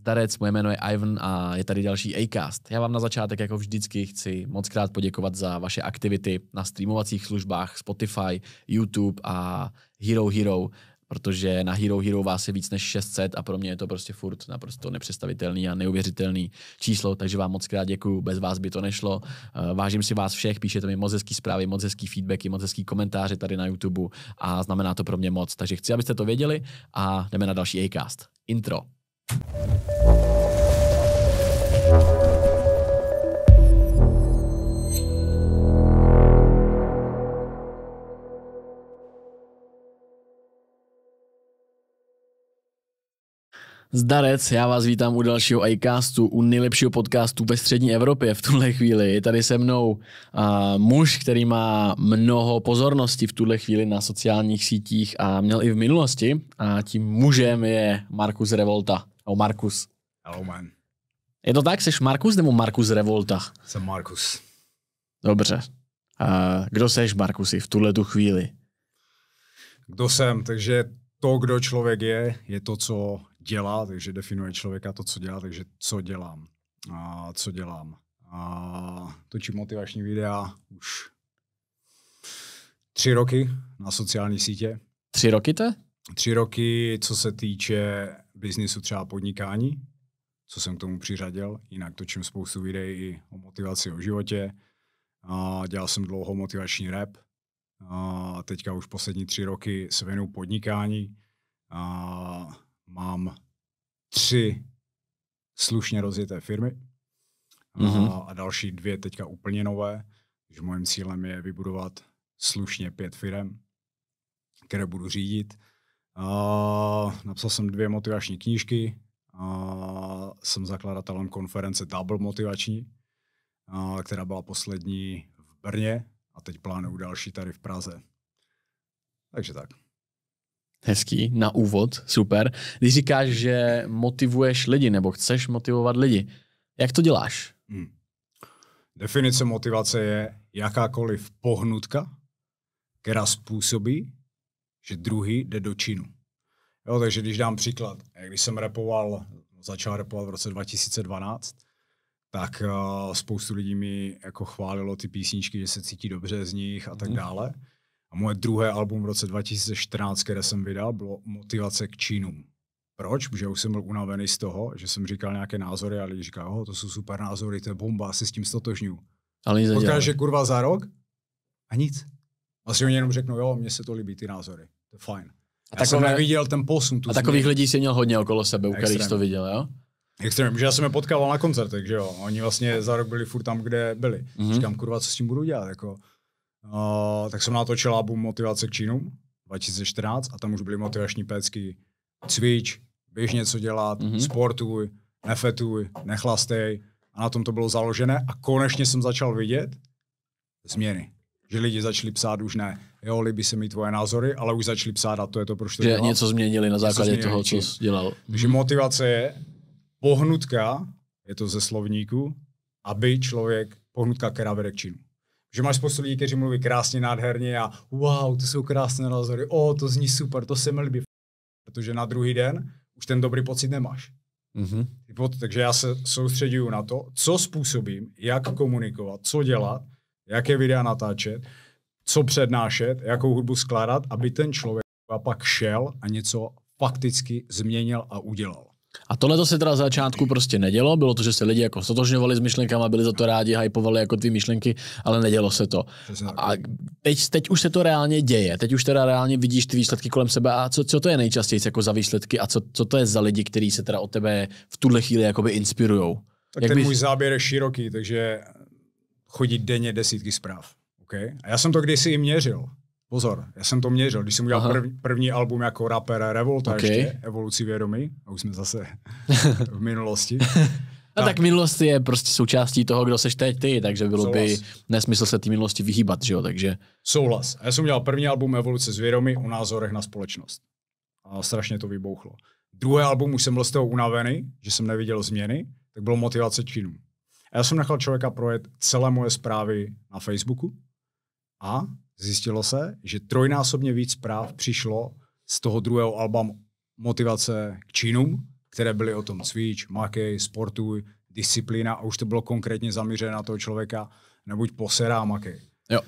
Zdarec, moje jméno je Ivan a je tady další Acast. Já vám na začátek jako vždycky chci moc krát poděkovat za vaše aktivity na streamovacích službách Spotify, YouTube a Hero Hero, protože na Hero Hero vás je víc než 600 a pro mě je to prostě furt naprosto nepředstavitelný a neuvěřitelný číslo, takže vám moc krát děkuju, bez vás by to nešlo. Eh, vážím si vás všech, píšete mi moc hezký zprávy, moc hezký feedbacky, moc hezký komentáře tady na YouTube a znamená to pro mě moc, takže chci, abyste to věděli a jdeme na další Acast. Intro. Zdarec, já vás vítám u dalšího iCastu, u nejlepšího podcastu ve střední Evropě v tuhle chvíli. Je tady se mnou a, muž, který má mnoho pozornosti v tuhle chvíli na sociálních sítích a měl i v minulosti. A tím mužem je Markus Revolta. Alebo Markus. Hello, man. Je to tak, jsi Markus nebo Markus Revolta? Jsem Markus. Dobře. A kdo seš, Markusi, v tuhle tu chvíli? Kdo jsem? Takže to, kdo člověk je, je to, co dělá, takže definuje člověka to, co dělá, takže co dělám. A co dělám? A točím motivační videa už tři roky na sociální sítě. Tři roky to? Tři roky, co se týče biznisu třeba podnikání, co jsem k tomu přiřadil. Jinak točím spoustu videí i o motivaci o životě. A dělal jsem dlouho motivační rap. A teďka už poslední tři roky se věnuju podnikání. A mám tři slušně rozjeté firmy mm-hmm. a, mhm. a další dvě teďka úplně nové. mojím cílem je vybudovat slušně pět firm, které budu řídit napsal jsem dvě motivační knížky, a jsem zakladatelem konference Double Motivační, a která byla poslední v Brně a teď plánuju další tady v Praze. Takže tak. Hezký, na úvod, super. Když říkáš, že motivuješ lidi nebo chceš motivovat lidi, jak to děláš? Hmm. Definice motivace je jakákoliv pohnutka, která způsobí, že druhý jde do činu. Jo, takže když dám příklad, když jsem repoval, začal repovat v roce 2012, tak uh, spoustu lidí mi jako chválilo ty písničky, že se cítí dobře z nich a tak mm. dále. A moje druhé album v roce 2014, které jsem vydal, bylo Motivace k činům. Proč? Protože už jsem byl unavený z toho, že jsem říkal nějaké názory a lidi říkali, to jsou super názory, to je bomba, asi s tím stotožňuji. Ale nic Potkáš, že kurva za rok a nic si oni jenom řeknou, jo, mně se to líbí, ty názory, to je fajn. A já takové, jsem neviděl ten posun. Tu a takových změn. lidí si měl hodně okolo sebe, u kterých to viděl, jo? Extrém, že já jsem je potkával na koncertech, že jo. Oni vlastně za rok byli furt tam, kde byli. Mm-hmm. Říkám, kurva, co s tím budu dělat, jako. Uh, tak jsem natočil album Motivace k činům 2014 a tam už byly motivační pecky. Cvič, běž něco dělat, mm-hmm. sportuj, nefetuj, nechlastej. A na tom to bylo založené a konečně jsem začal vidět změny že lidi začali psát už ne, jo, líbí se mi tvoje názory, ale už začali psát a to je to, proč to Že něco změnili na základě toho, co jsi dělal. Takže motivace je pohnutka, je to ze slovníku, aby člověk, pohnutka, která vede k činu. Že máš spoustu lidí, kteří mluví krásně, nádherně a wow, to jsou krásné názory, o, to zní super, to se mi líbí. Protože na druhý den už ten dobrý pocit nemáš. Mm-hmm. Takže já se soustředuju na to, co způsobím, jak komunikovat, co dělat, jaké videa natáčet, co přednášet, jakou hudbu skládat, aby ten člověk pak šel a něco fakticky změnil a udělal. A tohle to se teda začátku prostě nedělo, bylo to, že se lidi jako stotožňovali s myšlenkami, byli za to rádi, hypovali jako ty myšlenky, ale nedělo se to. A teď, teď už se to reálně děje, teď už teda reálně vidíš ty výsledky kolem sebe a co, co to je nejčastěji jako za výsledky a co, co to je za lidi, kteří se teda o tebe v tuhle chvíli jakoby inspirujou? Tak Jak ten bys... můj záběr je široký, takže chodit denně desítky zpráv. Okay? A já jsem to kdysi i měřil. Pozor, já jsem to měřil, když jsem udělal prv, první, album jako rapper Revolta okay. ještě, Evoluci vědomí, a už jsme zase v minulosti. A no tak, tak minulost je prostě součástí toho, kdo seš teď ty, takže bylo Souhlas. by nesmysl se té minulosti vyhýbat, že jo, takže... Souhlas. já jsem udělal první album Evoluce zvědomí o názorech na společnost. A strašně to vybouchlo. Druhý album už jsem byl z toho unavený, že jsem neviděl změny, tak bylo motivace činů. A já jsem nechal člověka projet celé moje zprávy na Facebooku a zjistilo se, že trojnásobně víc zpráv přišlo z toho druhého alba motivace k činům, které byly o tom cvič, makej, sportuj, disciplína a už to bylo konkrétně zaměřené na toho člověka, nebuď poserá makej. Jo.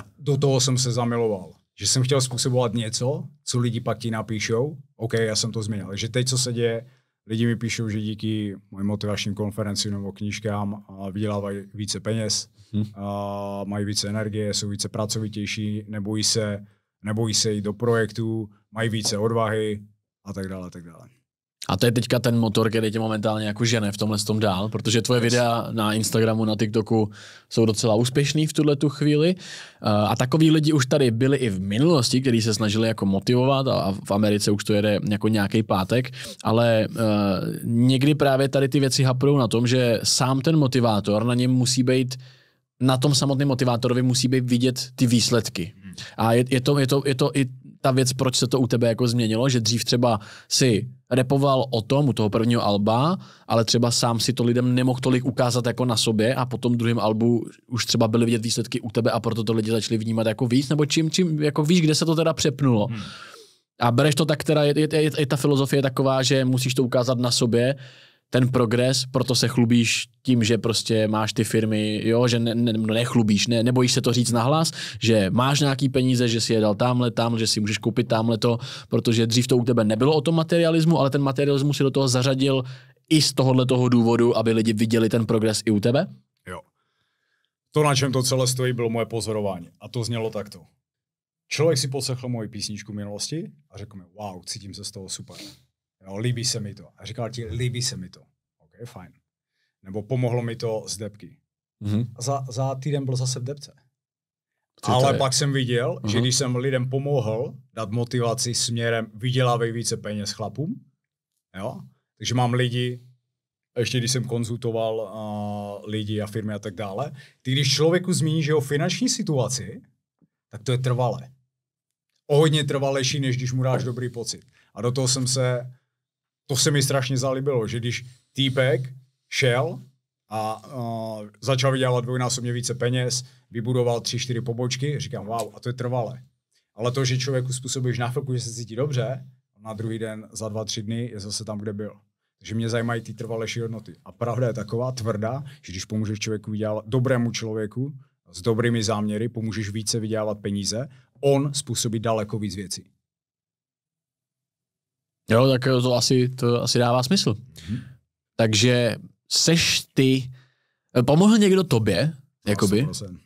A do toho jsem se zamiloval. Že jsem chtěl způsobovat něco, co lidi pak ti napíšou, OK, já jsem to změnil. Takže teď, co se děje, lidi mi píšou, že díky mojim motivačním konferencím nebo knížkám vydělávají více peněz, hmm. a mají více energie, jsou více pracovitější, nebojí se, nebojí se jít do projektů, mají více odvahy a tak dále, tak dále. A to je teďka ten motor, který tě momentálně jako žene v tomhle tom dál, protože tvoje videa na Instagramu, na TikToku jsou docela úspěšný v tuhle tu chvíli. Eh, a takový lidi už tady byli i v minulosti, kteří se snažili jako motivovat a v Americe už to jede jako nějaký pátek, ale eh, někdy právě tady ty věci haprou na tom, že sám ten motivátor na něm musí být na tom samotném motivátorovi musí být vidět ty výsledky. Hmm. A je, je, to, je, to, je to i ta věc, proč se to u tebe jako změnilo, že dřív třeba si repoval o tom, u toho prvního alba, ale třeba sám si to lidem nemohl tolik ukázat jako na sobě a potom tom druhém albu už třeba byly vidět výsledky u tebe a proto to lidi začali vnímat jako víc, nebo čím, čím, jako víš, kde se to teda přepnulo. Hmm. A bereš to tak, teda je, je, je, je ta filozofie taková, že musíš to ukázat na sobě, ten progres, proto se chlubíš tím, že prostě máš ty firmy, jo, že ne, ne, no, nechlubíš, ne, nebojíš se to říct nahlas, že máš nějaký peníze, že si je dal tamhle, tamhle, že si můžeš koupit tamhle to, protože dřív to u tebe nebylo o tom materialismu, ale ten materialismus si do toho zařadil i z tohohle toho důvodu, aby lidi viděli ten progres i u tebe? Jo. To, na čem to celé stojí, bylo moje pozorování. A to znělo takto. Člověk si poslechl moji písničku minulosti a řekl mi, wow, cítím se z toho super jo, líbí se mi to. A říkal ti, líbí se mi to. OK, fajn. Nebo pomohlo mi to z depky. Mm-hmm. za, za týden byl zase v depce. Co Ale pak jsem viděl, uh-huh. že mhm. když jsem lidem pomohl dát motivaci směrem vydělávej více peněz chlapům, jo, takže mám lidi, ještě když jsem konzultoval uh, lidi a firmy a tak dále, ty když člověku zmíníš jeho finanční situaci, tak to je trvalé. O hodně trvalejší, než když mu dáš dobrý pocit. A do toho jsem se to se mi strašně zalíbilo, že když týpek šel a uh, začal vydělávat dvojnásobně více peněz, vybudoval tři, čtyři pobočky, říkám, wow, a to je trvalé. Ale to, že člověku způsobíš na chvilku, že se cítí dobře, na druhý den, za dva, tři dny je zase tam, kde byl. Takže mě zajímají ty trvalejší hodnoty. A pravda je taková tvrdá, že když pomůžeš člověku vydělat dobrému člověku, s dobrými záměry, pomůžeš více vydělávat peníze, on způsobí daleko víc věcí. Jo, tak eh, to asi, to asi dává smysl. Hmm. Takže seš ty, eh, pomohl někdo tobě, jakoby? 100%.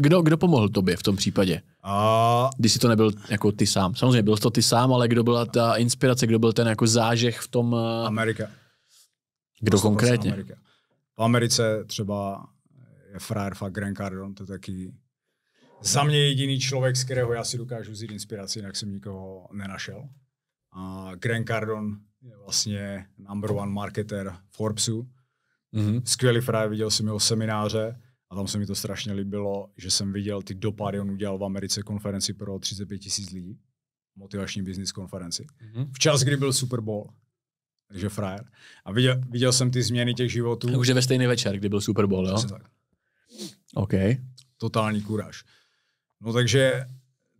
Kdo, kdo pomohl tobě v tom případě? A... Když jsi to nebyl jako ty sám. Samozřejmě byl to ty sám, ale kdo byla ta inspirace, kdo byl ten jako zážeh v tom... Eh, Amerika. Kdo konkrétně? Amerika. V Americe třeba je frajer fakt Grant Cardone, to je taky za mě jediný člověk, z kterého já si dokážu vzít inspiraci, jinak jsem nikoho nenašel. A Grant Cardon je vlastně number one marketer Forbesu. Mm-hmm. Skvělý fraj, viděl jsem jeho semináře a tam se mi to strašně líbilo, že jsem viděl ty dopady, on udělal v Americe konferenci pro 35 tisíc lidí, motivační business konferenci, mm-hmm. včas, kdy byl Super Bowl. Takže frajer. A viděl, viděl jsem ty změny těch životů. Už je ve stejný večer, kdy byl Super Bowl, jo? Tak. OK. Totální kuráž. No takže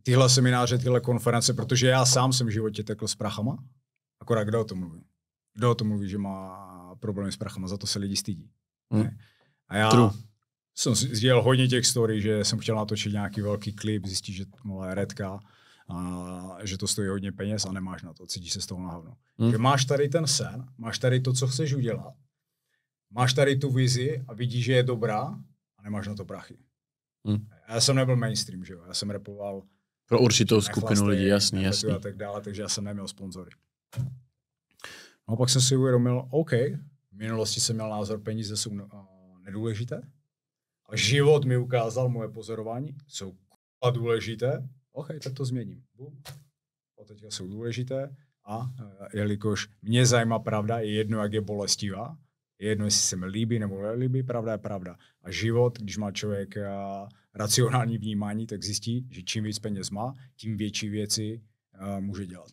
tyhle semináře, tyhle konference, protože já sám jsem v životě tekl s prachama. Akorát kdo o tom mluví? Kdo o tom mluví, že má problémy s prachama? Za to se lidi stydí. Hmm. A já True. jsem sdělal hodně těch story, že jsem chtěl natočit nějaký velký klip, zjistit, že je redka, a že to stojí hodně peněz a nemáš na to, cítíš se z toho na hovno. Hmm. máš tady ten sen, máš tady to, co chceš udělat, máš tady tu vizi a vidíš, že je dobrá a nemáš na to prachy. Hmm. Já jsem nebyl mainstream, že jo? Já jsem repoval pro určitou skupinu lidí, jasný, jasný. A tak dále, takže já jsem neměl sponzory. No a pak jsem si uvědomil, OK, v minulosti jsem měl názor, peníze jsou eh, nedůležité. A život mi ukázal moje pozorování, jsou a důležité. OK, tak to změním. Bum. A teď jsou důležité. A eh, jelikož mě zajímá pravda, je jedno, jak je bolestivá, je jedno, jestli se mi líbí nebo nelíbí, pravda je pravda. A život, když má člověk racionální vnímání, tak zjistí, že čím víc peněz má, tím větší věci uh, může dělat.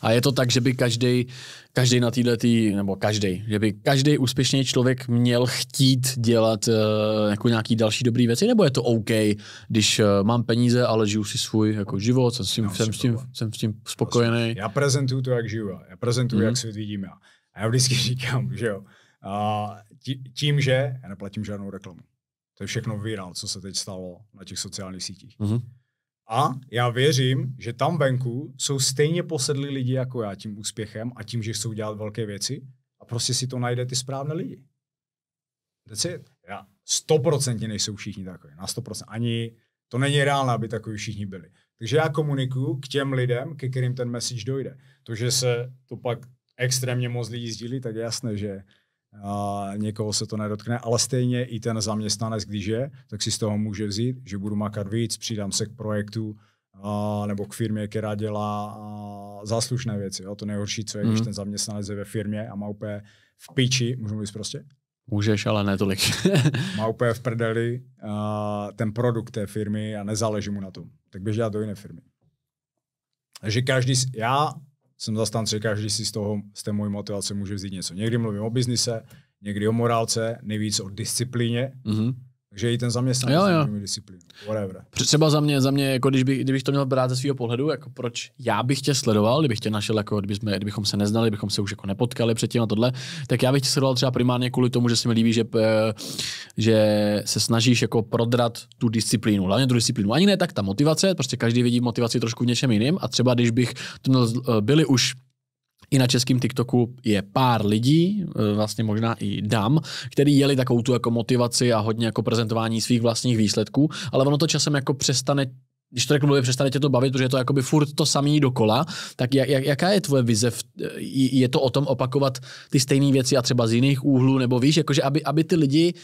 a je to tak, že by každý každý na této, nebo každý, že by každý úspěšný člověk měl chtít dělat uh, jako nějaký další dobrý věci, nebo je to OK, když uh, mám peníze, ale žiju si svůj jako život, jsem s tím, no, jsem s tím, jsem s tím spokojený. Já prezentuju to, jak žiju, já prezentuju, mm-hmm. jak mhm. svět vidím já. A já vždycky říkám, že jo, a tím, že já neplatím žádnou reklamu. To je všechno viral, co se teď stalo na těch sociálních sítích. Mm-hmm. A já věřím, že tam venku jsou stejně posedlí lidi jako já tím úspěchem a tím, že chcou dělat velké věci a prostě si to najde ty správné lidi. That's Já stoprocentně nejsou všichni takový. Na 100%. Ani to není reálné, aby takový všichni byli. Takže já komunikuju k těm lidem, ke kterým ten message dojde. To, že se to pak extrémně moc lidí sdílí, tak je jasné, že a někoho se to nedotkne, ale stejně i ten zaměstnanec, když je, tak si z toho může vzít, že budu makat víc, přidám se k projektu a, nebo k firmě, která dělá a, záslušné věci. Jo? To nejhorší, co je, mm. když mhm. ten zaměstnanec je ve firmě a má úplně v piči, můžu mluvit prostě? Můžeš, ale ne tolik. má úplně v prdeli a, ten produkt té firmy a nezáleží mu na tom. Tak běž dělat do jiné firmy. Takže každý, já jsem zastánce, že každý si z, toho, z té mojí motivace může vzít něco. Někdy mluvím o biznise, někdy o morálce, nejvíc o disciplíně. Mm-hmm. Takže i ten zaměstnanec jo, jo. disciplínu. Whatever. Třeba za mě, za mě jako když by, kdybych to měl brát ze svého pohledu, jako proč já bych tě sledoval, kdybych tě našel, jako kdyby jsme, kdybychom se neznali, kdybychom se už jako nepotkali předtím a tohle, tak já bych tě sledoval třeba primárně kvůli tomu, že se mi líbí, že, eh, že se snažíš jako prodrat tu disciplínu, hlavně tu disciplínu. Ani ne tak ta motivace, prostě každý vidí motivaci trošku v něčem jiným a třeba když bych to měl, eh, byli už i na českém TikToku je pár lidí, e, vlastně možná i dam, který jeli takovou tu jako motivaci a hodně jako prezentování svých vlastních výsledků, ale ono to časem jako přestane když to řeknu, mluvím, přestane tě to bavit, protože je to jakoby furt to samý dokola, tak jak, jaká je tvoje vize? V, e, je to o tom opakovat ty stejné věci a třeba z jiných úhlů, nebo víš, jakože aby, aby ty lidi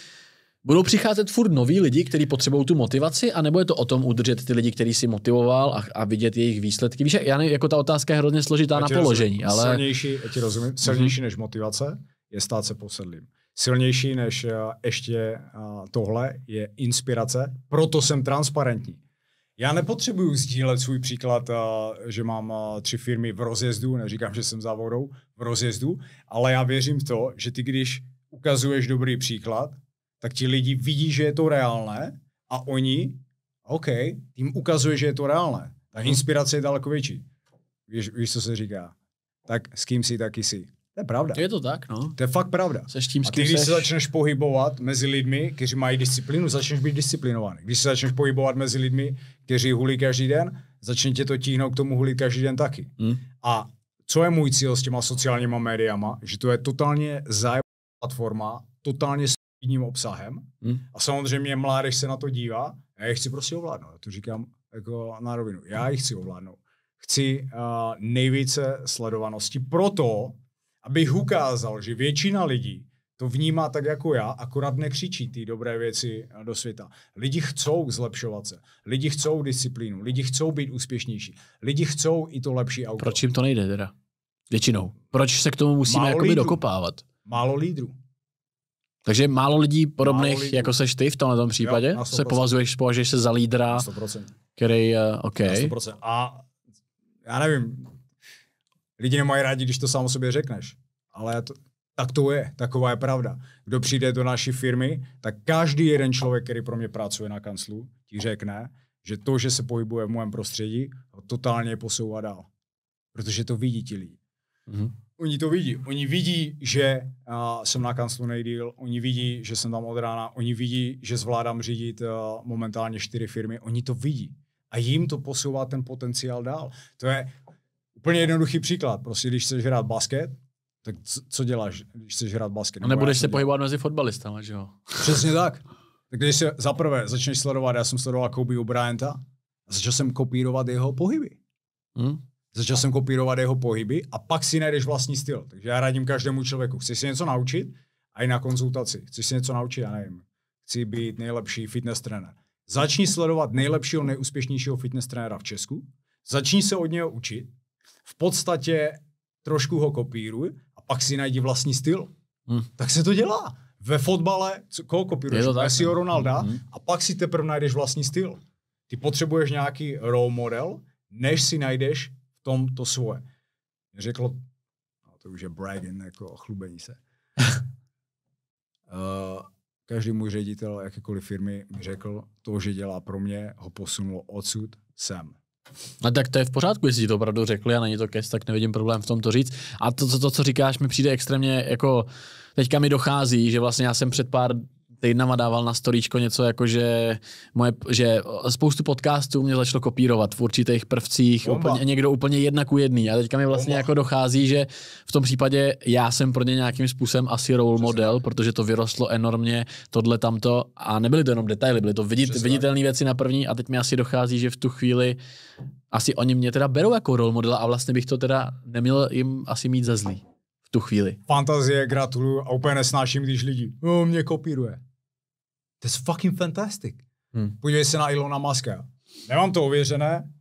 budou přicházet furt noví lidi, kteří potřebují tu motivaci, anebo je to o tom udržet ty lidi, který si motivoval a, a vidět jejich výsledky? Víš, já ne, jako ta otázka je hrozně složitá na položení, rozumím. ale... Silnější, ti rozumím, mhm. silnější mm-hmm. než motivace je stát se posedlým. Silnější než eh, ještě eh, tohle je inspirace, proto jsem transparentní. Já nepotřebuju sdílet svůj příklad, eh, že mám tři firmy v rozjezdu, neříkám, že jsem závodou, v rozjezdu, ale já věřím v to, že ty, když ukazuješ dobrý příklad, tak ti lidi vidí, že je to reálné a oni, OK, jim ukazuje, že je to reálné. Ta mhm. inspirace je daleko větší. Víš, víš, co se říká? Tak s kým si, taky si. To je pravda. Je to tak, no. To je fakt pravda. Seš tím, a ty, když seš... se začneš pohybovat mezi lidmi, kteří mají disciplínu, začneš být disciplinovaný. Když se začneš pohybovat mezi lidmi, kteří hulí každý den, začne tě to tíhnout k tomu hulit každý den taky. Hmm. A co je můj cíl s těma sociálníma médiama? Že to je totálně zajímavá platforma, totálně jiným obsahem. Hmm. A samozřejmě mládež se na to dívá. Já je chci prostě ovládnout. Já to říkám jako na rovinu. Já je chci ovládnout. Chci uh, nejvíce sledovanosti proto, abych ukázal, že většina lidí to vnímá tak jako já, akorát nekřičí ty dobré věci eh, do světa. Lidi chcou zlepšovat se, lidi chcou disciplínu, lidi chcou být úspěšnější, lidi chcou i to lepší auto. Proč jim to nejde teda? Většinou. Proč se k tomu musíme Málo jakoby lídru. dokopávat? Málo lídrů. Takže málo lidí podobných, málo lidí. jako seš ty v tomhle tom případě, jo, se považuješ, považuješ se za lídra, 100%. který, uh, OK. 100%. A já nevím, lidi nemají rádi, když to sám o sobě řekneš, ale to, tak to je, taková je pravda. Kdo přijde do naší firmy, tak každý jeden člověk, který pro mě pracuje na kanclu, ti řekne, že to, že se pohybuje v mém prostředí, to totálně posouvá dál. Protože to vidí ti lidi. Mm-hmm. Oni to vidí. Oni vidí, že uh, jsem na kanclu nejdíl, oni vidí, že jsem tam od rána, oni vidí, že zvládám řídit uh, momentálně čtyři firmy, oni to vidí. A jim to posouvá ten potenciál dál. To je úplně jednoduchý příklad. Prostě když chceš hrát basket, tak co děláš, když chceš hrát basket? Nebo a nebudeš se pohybovat mezi fotbalistama, že jo? Přesně tak. Tak když se zaprvé začneš sledovat, já jsem sledoval Kobe Bryanta a začal jsem kopírovat jeho pohyby. Hmm? Začal jsem kopírovat jeho pohyby a pak si najdeš vlastní styl. Takže já radím každému člověku. chci si něco naučit? A i na konzultaci. Chci si něco naučit? Já nevím. Chci být nejlepší fitness trenér. Začni sledovat nejlepšího, nejúspěšnějšího fitness trenéra v Česku. Začni se od něho učit. V podstatě trošku ho kopíruj a pak si najdi vlastní styl. Hmm. Tak se to dělá. Ve fotbale, co, koho kopíruješ? Messiho no. Ronalda hmm. a pak si teprve najdeš vlastní styl. Ty potřebuješ nějaký role model, než si najdeš tom to svoje. Řekl no to už je bragging, jako chlubení se. uh, každý můj ředitel jakékoliv firmy mi řekl, to, že dělá pro mě, ho posunulo odsud sem. No tak to je v pořádku, jestli to opravdu řekli a není to kes, tak nevidím problém v tom to říct. A to, to, to co říkáš, mi přijde extrémně jako, teďka mi dochází, že vlastně já jsem před pár týdnama dával na storíčko něco jako, že, moje, že spoustu podcastů mě začalo kopírovat v určitých prvcích, úplně, někdo úplně jedna ku jedný. A teďka mi vlastně Bomba. jako dochází, že v tom případě já jsem pro ně nějakým způsobem asi role Přesná. model, protože to vyrostlo enormně, tohle tamto. A nebyly to jenom detaily, byly to vidit, viditelné věci na první a teď mi asi dochází, že v tu chvíli asi oni mě teda berou jako role modela a vlastně bych to teda neměl jim asi mít za zlý tu chvíli. Fantazie, gratuluju a úplně nesnáším, když lidi, no, mě kopíruje. To je fucking fantastic. Hmm. Podívej se na Ilona Muska. Nemám to ověřené,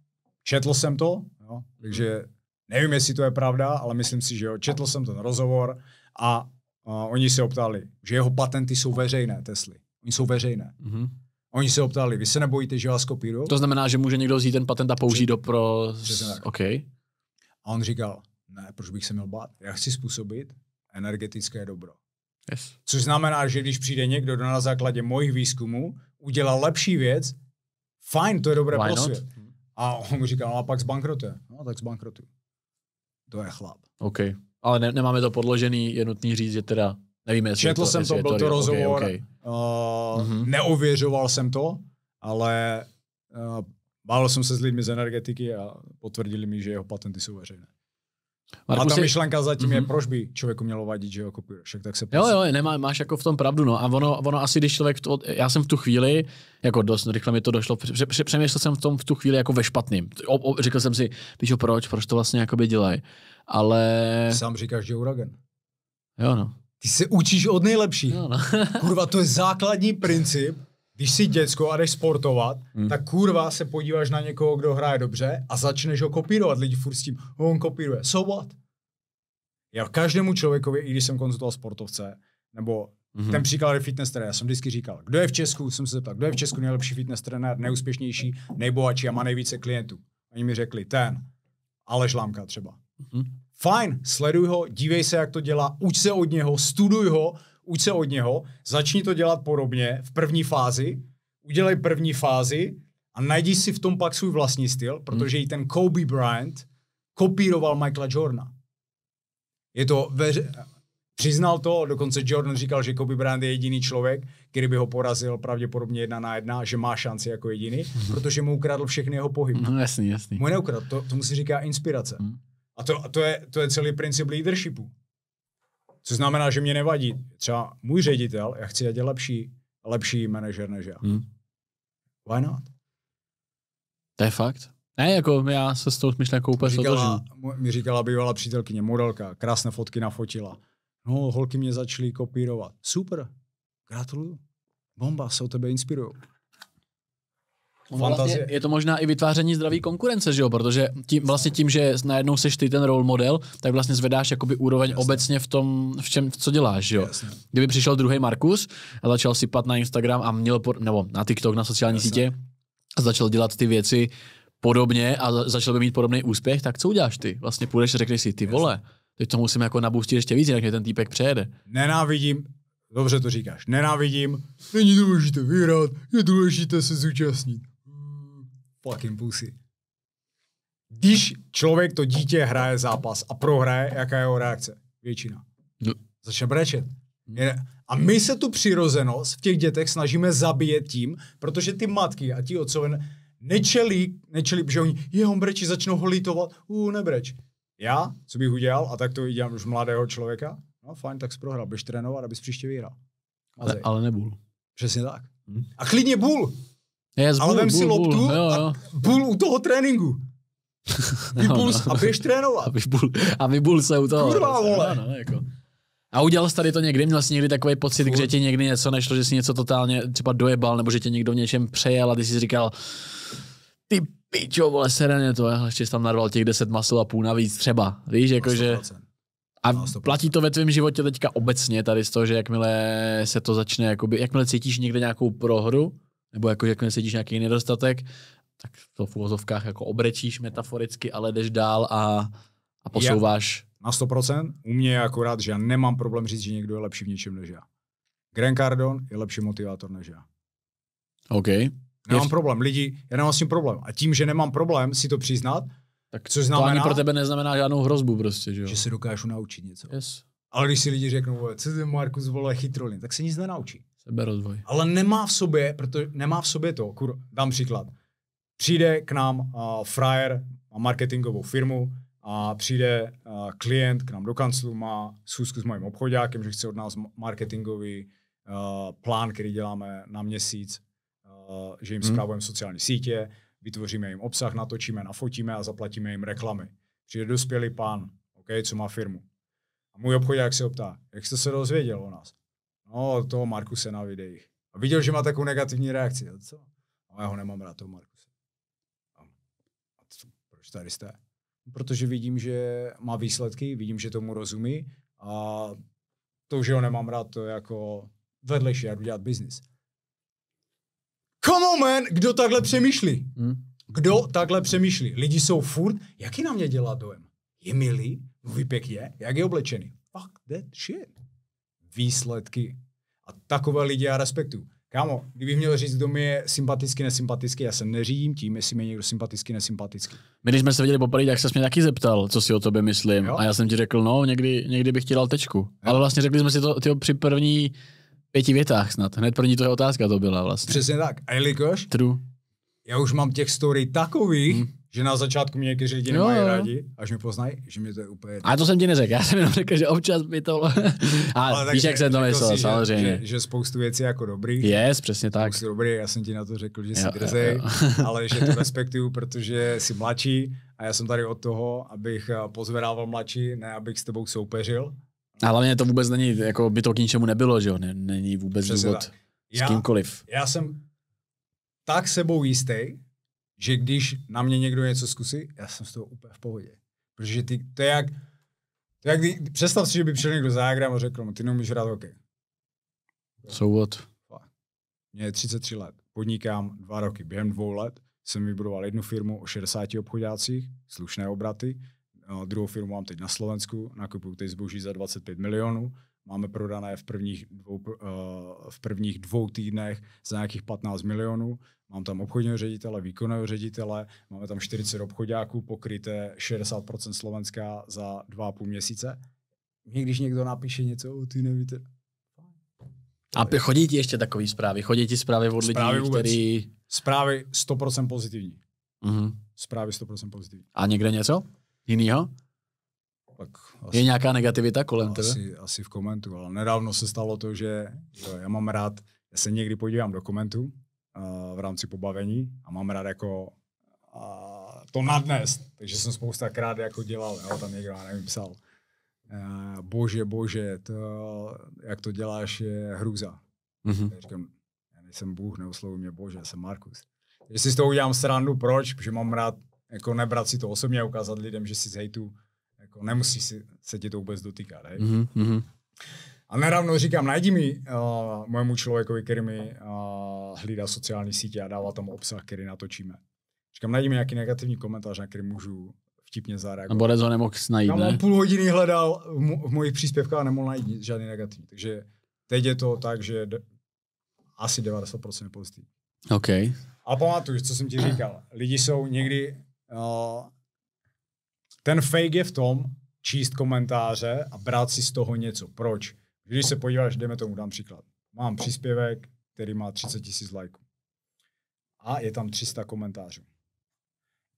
četl jsem to, jo, takže nevím, jestli to je pravda, ale myslím si, že jo. Četl jsem ten rozhovor a a oni se optali, že jeho patenty jsou veřejné, Tesly. Oni jsou veřejné. Mm-hmm. Oni se optali, vy se nebojíte, že vás kopíru? To znamená, že může někdo vzít ten patent a použít do pro... Přesně tak. Okay. A on říkal, ne, proč bych se měl bát? Já chci způsobit energetické dobro. Yes. Což znamená, že když přijde někdo, kdo na základě mojich výzkumů udělal lepší věc, fajn, to je dobré Why pro svět. A on mu říkal, no a pak zbankrotuje. No tak zbankrotuje. To je chlap. OK. Ale ne, nemáme to podložený, je nutný říct, že teda nevíme, jestli Četl je to, jsem to, byl to rozhovor, okay, okay. Uh, eh, mm-hmm. neověřoval jsem to, ale uh, eh, bál jsem se s lidmi z energetiky a potvrdili mi, že jeho patenty jsou veřejné. Marku, a ta si... Prostě- myšlenka zatím mm-hmm. je, mhm. proč by člověku mělo vadit, že ho kopíruješ, však tak se Jo, prostě- jo, nemá, máš jako v tom pravdu, no. A ono, ono asi, když člověk, to, já jsem v tu chvíli, jako dost rychle mi to došlo, pře, pře, přemýšlel jsem v tom v tu chvíli jako ve špatným. O, o, řekl jsem si, píšu, proč, proč to vlastně jakoby dělají. Ale... Sám říkáš, že uragan. Jo, no. Ty se učíš od nejlepší. Jo, no. Kurva, to je základní princip když jsi děcko a jdeš sportovat, hmm. tak kurva se podíváš na někoho, kdo hraje dobře a začneš ho kopírovat. Lidi furt s tím, on kopíruje. So what? Já každému člověkovi, i když jsem konzultoval sportovce, nebo Mm-hmm. Ten příklad je fitness trenér. Já jsem vždycky říkal, kdo je v Česku, jsem se zeptal, kdo je v Česku nejlepší fitness trenér, nejúspěšnější, nejbohatší a má nejvíce klientů. Oni mi řekli, ten, ale žlámka třeba. Mm-hmm. Fajn, sleduj ho, dívej se, jak to dělá, uč se od něho, studuj ho uč se od něho, začni to dělat podobně v první fázi, udělej první fázi a najdi si v tom pak svůj vlastní styl, protože hmm. i ten Kobe Bryant kopíroval Michaela Jordana. Je to veř... Přiznal to, dokonce Jordan říkal, že Kobe Bryant je jediný člověk, který by ho porazil pravděpodobně jedna na jedna, že má šanci jako jediný, hmm protože mu ukradl všechny jeho pohyby. No jasný, jasný. Mu neukradl, to, tomu se říká inspirace. Hmm. A to, to, je, to je celý princip leadershipu. Co znamená, že mě nevadí. Třeba můj ředitel, já chci dělat lepší, lepší manažer než já. Hmm. Why not? To je fakt. Ne, jako já se s tou myšlenkou úplně říkala, mi říkala bývalá přítelkyně, modelka, krásné fotky nafotila. No, holky mě začaly kopírovat. Super, gratuluju. Bomba, se o tebe inspirují. Vlastně je to možná i vytváření zdraví konkurence, že jo? Protože tím, vlastně tím, že najednou seš ty ten role model, tak vlastně zvedáš jakoby úroveň Jasně. obecně v tom, v čem, co děláš, že jo? Jasně. Kdyby přišel druhý Markus a začal sypat na Instagram a měl, por- nebo na TikTok, na sociální Jasně. sítě, a začal dělat ty věci podobně a začal by mít podobný úspěch, tak co uděláš ty? Vlastně půjdeš a řekneš si, ty Jasně. vole, teď to musím jako nabustit ještě víc, jinak mě ten týpek přejede. Nenávidím, dobře to říkáš, nenávidím, není důležité vyhrát, je důležité se zúčastnit. Fucking pussy. Když člověk, to dítě, hraje zápas a prohraje, jaká je jeho reakce? Většina. No. Začne brečet. A my se tu přirozenost v těch dětech snažíme zabíjet tím, protože ty matky a ti otcové nečelí, nečelí, že oni, je on breči, začnou ho litovat, u, nebreč. Já, co bych udělal, a tak to dělám už mladého člověka, no fajn, tak jsi prohrál, běž trénovat, abys příště vyhrál. Ale, ale nebůl. Přesně tak. Hmm. A klidně bůl. Yes, ale bůl, vem si bůl, loptu bůl, jo, jo. a bůl u toho tréninku. Vybůl no, no. a běž trénovat. A, bůl, a vybůl se u toho. Kurva, prostě, vole. No, no, jako. A udělal jsi tady to někdy? Měl jsi někdy takový pocit, Furt. že ti někdy něco nešlo, že jsi něco totálně třeba dojebal, nebo že tě někdo v něčem přejel a ty jsi říkal, ty pičo, vole, sereně to je, ještě jsi tam narval těch 10 masů a půl navíc třeba, víš, jakože... A platí to ve tvém životě teďka obecně tady z toho, že jakmile se to začne, jakoby, jakmile cítíš někde nějakou prohru, nebo jako, jak cítíš nějaký nedostatek, tak to v úvozovkách jako obrečíš metaforicky, ale jdeš dál a, a posouváš. Já, na 100%. U mě je akorát, že já nemám problém říct, že někdo je lepší v něčem než já. Grand Cardon je lepší motivátor než já. OK. Nemám je... problém. Lidi, já nemám s tím problém. A tím, že nemám problém si to přiznat, tak což znamená, to ani pro tebe neznamená žádnou hrozbu prostě, že jo? Že se dokážu naučit něco. Yes. Ale když si lidi řeknou, co ty Markus vole chytrolin, tak se nic nenaučí. Seberozvoj. Ale nemá v sobě, protože nemá v sobě to, kur, dám příklad. Přijde k nám uh, frajer, má marketingovou firmu a přijde uh, klient k nám do kanclu, má schůzku s mojím obchodákem, že chce od nás marketingový uh, plán, který děláme na měsíc, uh, že jim hmm. zprávujeme sociální sítě, vytvoříme jim obsah, natočíme, nafotíme a zaplatíme jim reklamy. Přijde dospělý pán, okay, co má firmu. A můj obchodák se optá, jak jste se dozvěděl o nás? No, toho Markuse na videích. A viděl, že má takovou negativní reakci. A co? No, já ho nemám rád, toho Markuse. A, a co, proč tady jste? Protože vidím, že má výsledky, vidím, že tomu rozumí a to, že ho nemám rád, to je jako vedlejší, jak dělat biznis. Come on, man! Kdo takhle přemýšlí? Hmm? Kdo takhle přemýšlí? Lidi jsou furt, jaký na mě dělá dojem? Je milý, mluví pěkně, jak je oblečený. Fuck that shit výsledky. A takové lidi já respektuju. Kámo, kdybych měl říct, kdo mi je sympaticky, nesympatický, já se neřídím tím, jestli mi je někdo sympaticky, nesympatický. My když jsme se viděli poprvé, tak se mě taky zeptal, co si o tobě myslím. Jo? A já jsem ti řekl, no, někdy, někdy bych ti dal tečku. Jo? Ale vlastně řekli jsme si to tyjo, při první pěti větách snad. Hned první tvoje otázka to byla vlastně. Přesně tak. A jelikož True. já už mám těch story takových, hmm. Že na začátku mě někteří lidi nemají jo. rádi, až mi poznají, že mi to je úplně... A to jsem ti neřekl, já jsem jenom řekl, že občas by to... a Ale víš, jak jsem to myslel, samozřejmě. Že, že, spoustu věcí jako Je, Yes, přesně tak. Spoustu dobrý, já jsem ti na to řekl, že jsi drzej, ale že to respektuju, protože jsi mladší a já jsem tady od toho, abych eh, pozvedával mladší, ne abych s tebou soupeřil. A hlavně to vůbec není, jako by to k ničemu nebylo, že jo? Není vůbec Přesně důvod tak. s kýmkoliv. Já, já jsem tak sebou jistý, že když na mě někdo něco zkusí, já jsem z toho úplně v pohodě. Protože ty, to je jak, to je jak ty, představ si, že by přišel někdo za a řekl mu, ty neumíš hrát hokej. So what? Mě je 33 let, podnikám dva roky. Během dvou let jsem vybudoval jednu firmu o 60 obchodácích, slušné obraty, no, druhou firmu mám teď na Slovensku, nakupuju teď zboží za 25 milionů, máme prodané v prvních dvou, eh, v prvních dvou týdnech za nějakých 15 milionů, Mám tam obchodního ředitele, výkonného ředitele, máme tam 40 obchodáků, pokryté 60% Slovenska za dva a půl měsíce. Mě když někdo napíše něco, o ty nevíte. A chodí ti ještě takové zprávy? Chodí ti zprávy od lidí, zprávy který... Zprávy 100% pozitivní. Mm-hmm. Zprávy 100% pozitivní. A někde něco jiného? Tak asi, je nějaká negativita kolem toho? tebe? Asi, asi v komentu, ale nedávno se stalo to, že jo, já mám rád, já se někdy podívám do komentu Eh, v rámci pobavení a mám rád jako to nadnes, Takže jsem spoustakrát jako dělal, jo, tam někdo, já nevím, psal, eh, bože, bože, to, jak to děláš, je hrůza. Mm-hmm. říkám, já nejsem Bůh, neoslovuj mě bože, já jsem Markus. Jestli si to udělám srandu, proč? Protože mám rád jako nebrat si to osobně a ukázat lidem, že si z hejtu jako nemusí si, se ti to vůbec dotýkat. Mm-hmm. A naravno říkám, najdi mi uh, mojemu člověkovi, který mi uh, hlídá sociální sítě a dává tam obsah, který natočíme. Říkám, mi nějaký negativní komentář, na který můžu vtipně zareagovat. Nebo Rezo nemohl najít, ne? půl hodiny hledal v, mo- v mojich příspěvkách a nemohl najít žádný negativní. Takže teď je to tak, že d- asi 90% je pozitiv. OK. A pamatuju, co jsem ti říkal. Lidi jsou někdy... Uh, ten fake je v tom, číst komentáře a brát si z toho něco. Proč? Když se podíváš, jdeme tomu, dám příklad. Mám příspěvek, který má 30 tisíc lajků. A je tam 300 komentářů.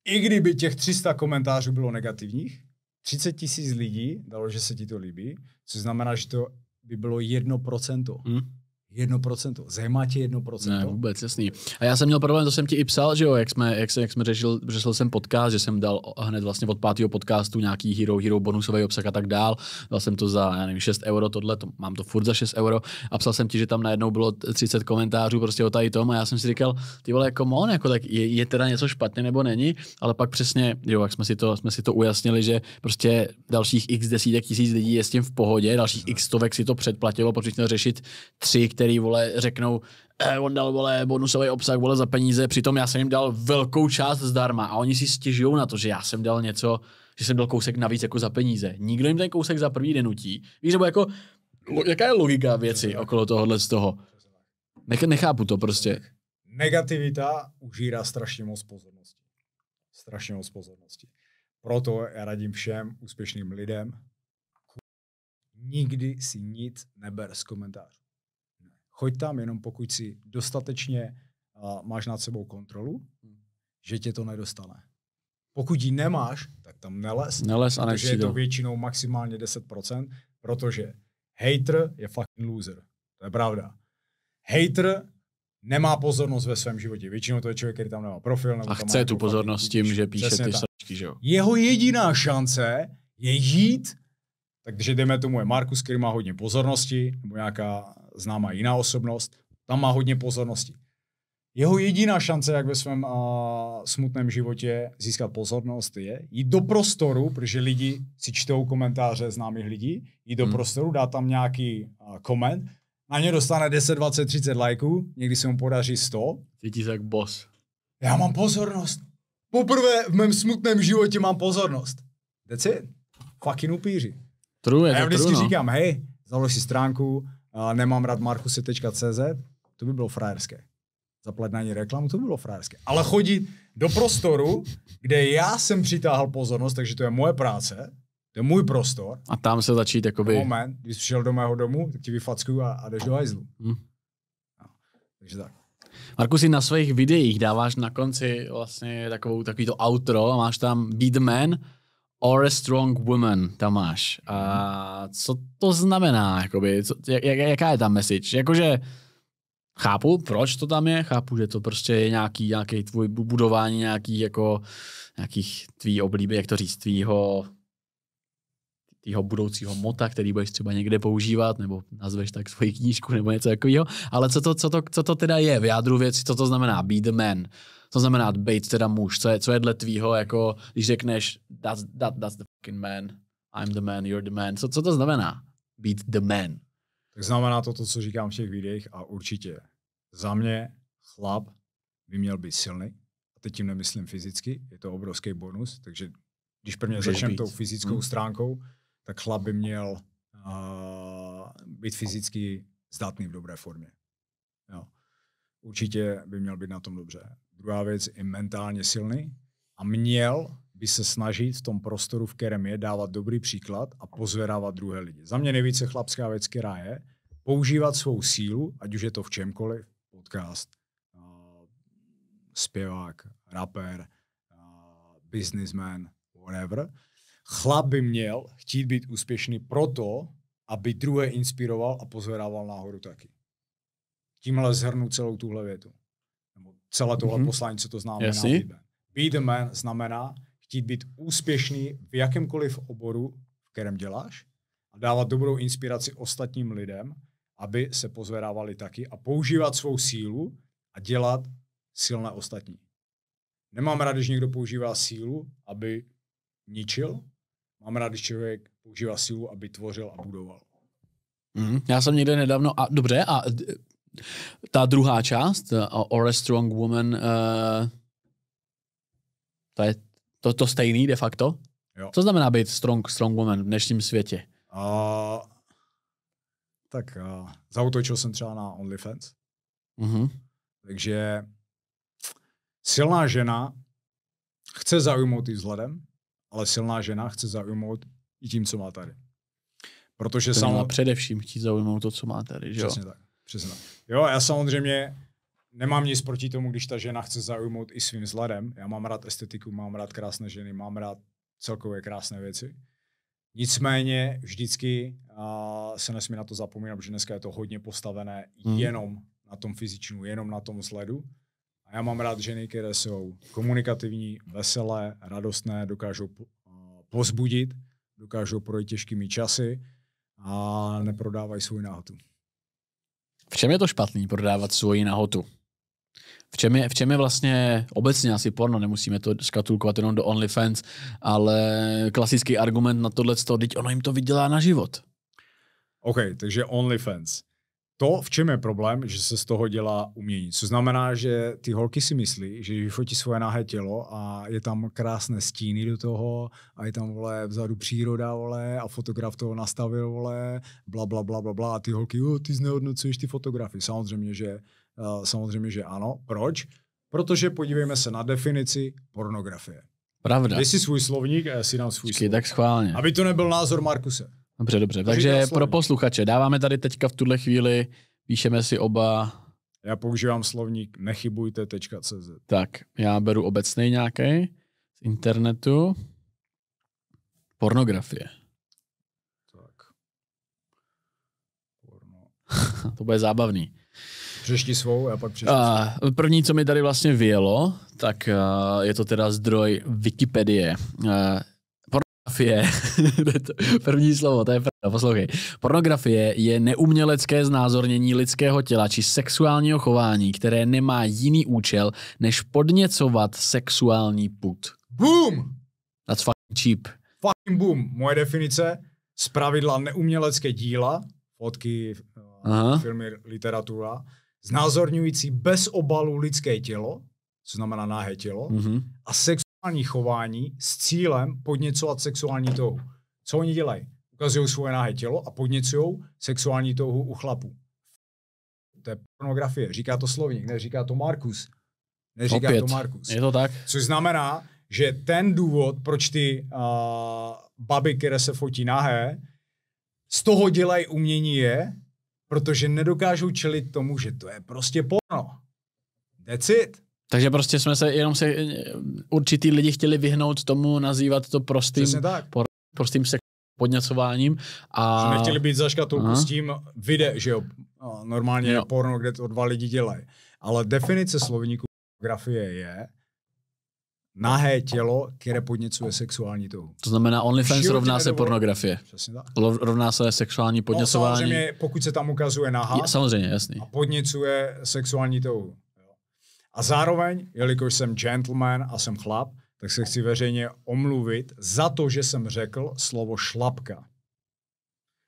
I kdyby těch 300 komentářů bylo negativních, 30 tisíc lidí dalo, že se ti to líbí, což znamená, že to by bylo 1%. Hmm. 1%, zajímá tě 1%? Ne, vůbec, jasný. A já jsem měl problém, to jsem ti i psal, že jo, jak jsme, jak jsem, jak jsme řešil, řešil jsem podcast, že jsem dal hned vlastně od pátého podcastu nějaký Hero Hero bonusový obsah a tak dál. Dal jsem to za, já nevím, 6 euro, tohle, to, mám to furt za 6 euro a psal jsem ti, že tam najednou bylo 30 komentářů prostě o tady tom a já jsem si říkal, ty vole, jako on, jako tak je, je, teda něco špatně nebo není, ale pak přesně, jo, jak jsme si to, jsme si to ujasnili, že prostě dalších x desítek tisíc lidí je s tím v pohodě, dalších x stovek si to předplatilo, protože řešit tři, který, vole, řeknou, eh, on dal, vole, bonusový obsah, vole, za peníze, přitom já jsem jim dal velkou část zdarma a oni si stěžují na to, že já jsem dal něco, že jsem dal kousek navíc jako za peníze. Nikdo jim ten kousek za první nutí, Víš, nebo jako, jaká je logika věci okolo tohohle z toho? Nech, nechápu to prostě. Negativita užírá strašně moc pozornosti. Strašně moc pozornosti. Proto já radím všem úspěšným lidem, nikdy si nic neber z komentářů choď tam jenom pokud si dostatečně uh, máš nad sebou kontrolu, hmm. že tě to nedostane. Pokud ji nemáš, tak tam neles. Neles a Protože je to většinou maximálně 10%, protože hater je fucking loser. To je pravda. Hater nemá pozornost ve svém životě. Většinou to je člověk, který tam nemá profil. Nebo a chce tu pozornost tím, že píše ty sračky, že jo? Jeho jediná šance je jít, takže jdeme tomu je Markus, který má hodně pozornosti, nebo nějaká známá jiná osobnost, tam má hodně pozornosti. Jeho jediná šance, jak ve svém a, smutném životě získat pozornost, je jít do prostoru, protože lidi si čtou komentáře známých lidí, jít do hmm. prostoru, dá tam nějaký koment, na ně dostane 10, 20, 30 lajků, někdy se mu podaří 100. Cítí jak boss. Já mám pozornost. Poprvé v mém smutném životě mám pozornost. That's it. Fucking upíři. True, je to a já vždycky true, no. říkám, hej, založ si stránku, a nemám rád markusy.cz, to by bylo frajerské. ní reklamu, to by bylo frajerské. Ale chodit do prostoru, kde já jsem přitáhl pozornost, takže to je moje práce, to je můj prostor. A tam se začít jakoby... Moment, když jsi přišel do mého domu, tak ti vyfackuju a, a jdeš do hajzlu. Hmm. No, takže tak. Marku, si na svých videích dáváš na konci vlastně takovou, takový to outro a máš tam Beatman, Or a strong woman tam máš. A co to znamená? Jakoby, co, jak, jaká je tam message? Jakože chápu, proč to tam je, chápu, že to prostě je nějaký, nějaký tvůj budování nějakých jako, nějakých tvý oblíby, jak to říct, tvýho tvýho budoucího mota, který budeš třeba někde používat, nebo nazveš tak svoji knížku, nebo něco takového. Ale co to, co, to, co to teda je v jádru věci, co to znamená? Be the man. Co znamená být teda muž? Co je, co je dle tvýho, jako, když řekneš that's, that, that's the fucking man, I'm the man, you're the man. Co, co to znamená být the man? Tak znamená to to, co říkám v těch videích a určitě za mě chlap by měl být silný. A teď tím nemyslím fyzicky, je to obrovský bonus, takže když prvně začneme tou fyzickou hmm. stránkou, tak chlap by měl uh, být fyzicky zdatný v dobré formě. Jo. Určitě by měl být na tom dobře. Druhá věc je mentálně silný a měl by se snažit v tom prostoru, v kterém je, dávat dobrý příklad a pozvedávat druhé lidi. Za mě nejvíce chlapská věc, která je, používat svou sílu, ať už je to v čemkoliv, podcast, zpěvák, rapper, businessman, whatever. Chlap by měl chtít být úspěšný proto, aby druhé inspiroval a pozvedával nahoru taky. Tímhle zhrnu celou tuhle větu celé tohle mm-hmm. poslání, co to znamená. Yes. Be the man znamená chtít být úspěšný v jakémkoliv oboru, v kterém děláš a dávat dobrou inspiraci ostatním lidem, aby se pozvedávali taky a používat svou sílu a dělat silné ostatní. Nemám rád, když někdo používá sílu, aby ničil. Mám rád, když člověk používá sílu, aby tvořil a budoval. Mm, já jsem někde nedávno, a dobře, a ta druhá část, Or eh, a Strong Woman, uh, to je to, to stejný de facto? Jo. Co znamená být strong, strong woman v dnešním světě? Uh, tak uh, zautočil jsem třeba na OnlyFans. Uh-huh. Takže silná žena chce zaujmout i vzhledem, ale silná žena chce zaujmout i tím, co má tady. Protože sama... Především chtít zaujmout to, co má tady, že jo? Přesně tak. Přesně tak. Jo, já samozřejmě nemám nic proti tomu, když ta žena chce zaujmout i svým vzhledem. Já mám rád estetiku, mám rád krásné ženy, mám rád celkově krásné věci. Nicméně vždycky uh, se nesmí na to zapomínat, protože dneska je to hodně postavené hmm. jenom na tom fyzičnu, jenom na tom sledu. A já mám rád ženy, které jsou komunikativní, veselé, radostné, dokážou uh, pozbudit, dokážou projít těžkými časy a neprodávají svůj náhotu. V čem je to špatný prodávat svoji nahotu? V čem, je, v čem je vlastně obecně asi porno, nemusíme to skatulkovat jenom do OnlyFans, ale klasický argument na tohle, teď ono jim to vydělá na život. OK, takže OnlyFans. To, v čem je problém, že se z toho dělá umění. Co znamená, že ty holky si myslí, že vyfotí svoje nahé tělo a je tam krásné stíny do toho a je tam, vole, vzadu příroda, vole, a fotograf toho nastavil, vole, bla, bla, bla, bla, bla. A ty holky, jo, ty zneodnocuješ ty fotografy. Samozřejmě, že, uh, samozřejmě, že ano. Proč? Protože podívejme se na definici pornografie. Pravda. Dej si svůj slovník a já si dám svůj Čekej, slovník. tak schválně. Aby to nebyl názor Markuse. Dobře, dobře. Takže pro posluchače, dáváme tady teďka v tuhle chvíli, píšeme si oba... Já používám slovník nechybujte.cz. Tak, já beru obecný nějaký z internetu. Pornografie. Tak. Porno. to bude zábavný. Přešti svou a pak přešti a, První, co mi tady vlastně vyjelo, tak a, eh, je to teda zdroj Wikipedie. A, eh, Pornografie, první slovo, to je pravda, poslouchej. Pornografie je neumělecké znázornění lidského těla či sexuálního chování, které nemá jiný účel, než podněcovat sexuální put. Boom! That's fucking cheap. Fucking boom. Moje definice, pravidla neumělecké díla, fotky, eh, Aha. filmy, literatura, znázorňující bez obalu lidské tělo, co znamená náhé tělo, mm-hmm. a sex sexuální chování s cílem podněcovat sexuální touhu. Co oni dělají? Ukazují svoje náhé tělo a podněcují sexuální touhu u chlapů. To je pornografie. Říká to slovník, neříká to Markus. Neříká Opět. to Markus. Je to tak? Což znamená, že ten důvod, proč ty uh, baby, které se fotí nahé, z toho dělají umění je, protože nedokážou čelit tomu, že to je prostě porno. Decid. Takže prostě jsme se jenom se eh, určitý lidi chtěli vyhnout tomu nazývat to prostým, por, prostým se podněcováním. A... Že nechtěli být za škatulku Aha. s tím vide, že jo, normálně jo. porno, kde to dva lidi dělají. Ale definice slovníku pornografie je nahé tělo, které podněcuje sexuální touhu. To znamená OnlyFans rovná se pornografie. Přesně tak. Rovná se sexuální podněcování. No, samozřejmě, pokud se tam ukazuje nahá. samozřejmě, jasný. A podněcuje sexuální touhu. A zároveň, jelikož jsem gentleman a jsem chlap, tak se chci veřejně omluvit za to, že jsem řekl slovo šlapka.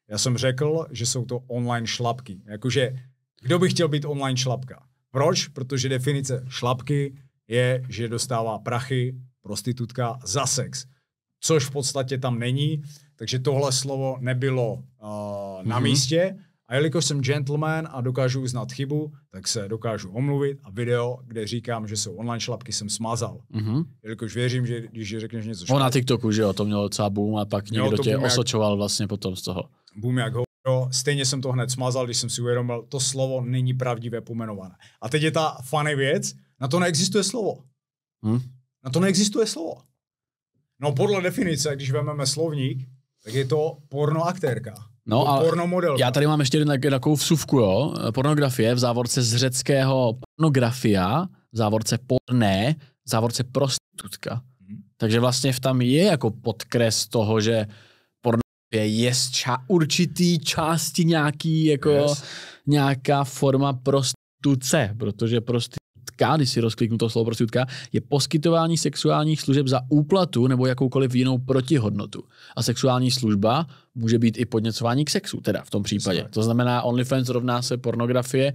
Já jsem řekl, že jsou to online šlapky. Jakože, kdo by chtěl být online šlapka? Proč? Protože definice šlapky je, že dostává prachy prostitutka za sex. Což v podstatě tam není, takže tohle slovo nebylo uh, na mm-hmm. místě a jelikož jsem gentleman a dokážu uznat chybu, tak se dokážu omluvit a video, kde říkám, že jsou online šlapky, jsem smazal. Mm-hmm. Jelikož věřím, že když řekneš něco špatného. na TikToku, že jo, to mělo docela boom a pak někdo tě jak... osočoval vlastně potom z toho. Boom jak ho. Jo, stejně jsem to hned smazal, když jsem si uvědomil, to slovo není pravdivě pomenované. A teď je ta funny věc, na to neexistuje slovo. Hmm? Na to neexistuje slovo. No podle definice, když vezmeme slovník, tak je to pornoaktérka. No, a pornomodel. Já tady mám ještě jednu takovou vsuvku, jo. Pornografie v závorce z řeckého pornografia, v závorce porné, v závorce prostitutka. Hmm. Takže vlastně v tam je jako podkres toho, že pornografie je z ča- určitý části nějaký, jako yes. nějaká forma prostituce, protože prostě utka, když si rozkliknu to slovo prostitutka, je poskytování sexuálních služeb za úplatu nebo jakoukoliv jinou protihodnotu. A sexuální služba může být i podněcování k sexu, teda v tom případě. To znamená, OnlyFans rovná se pornografie,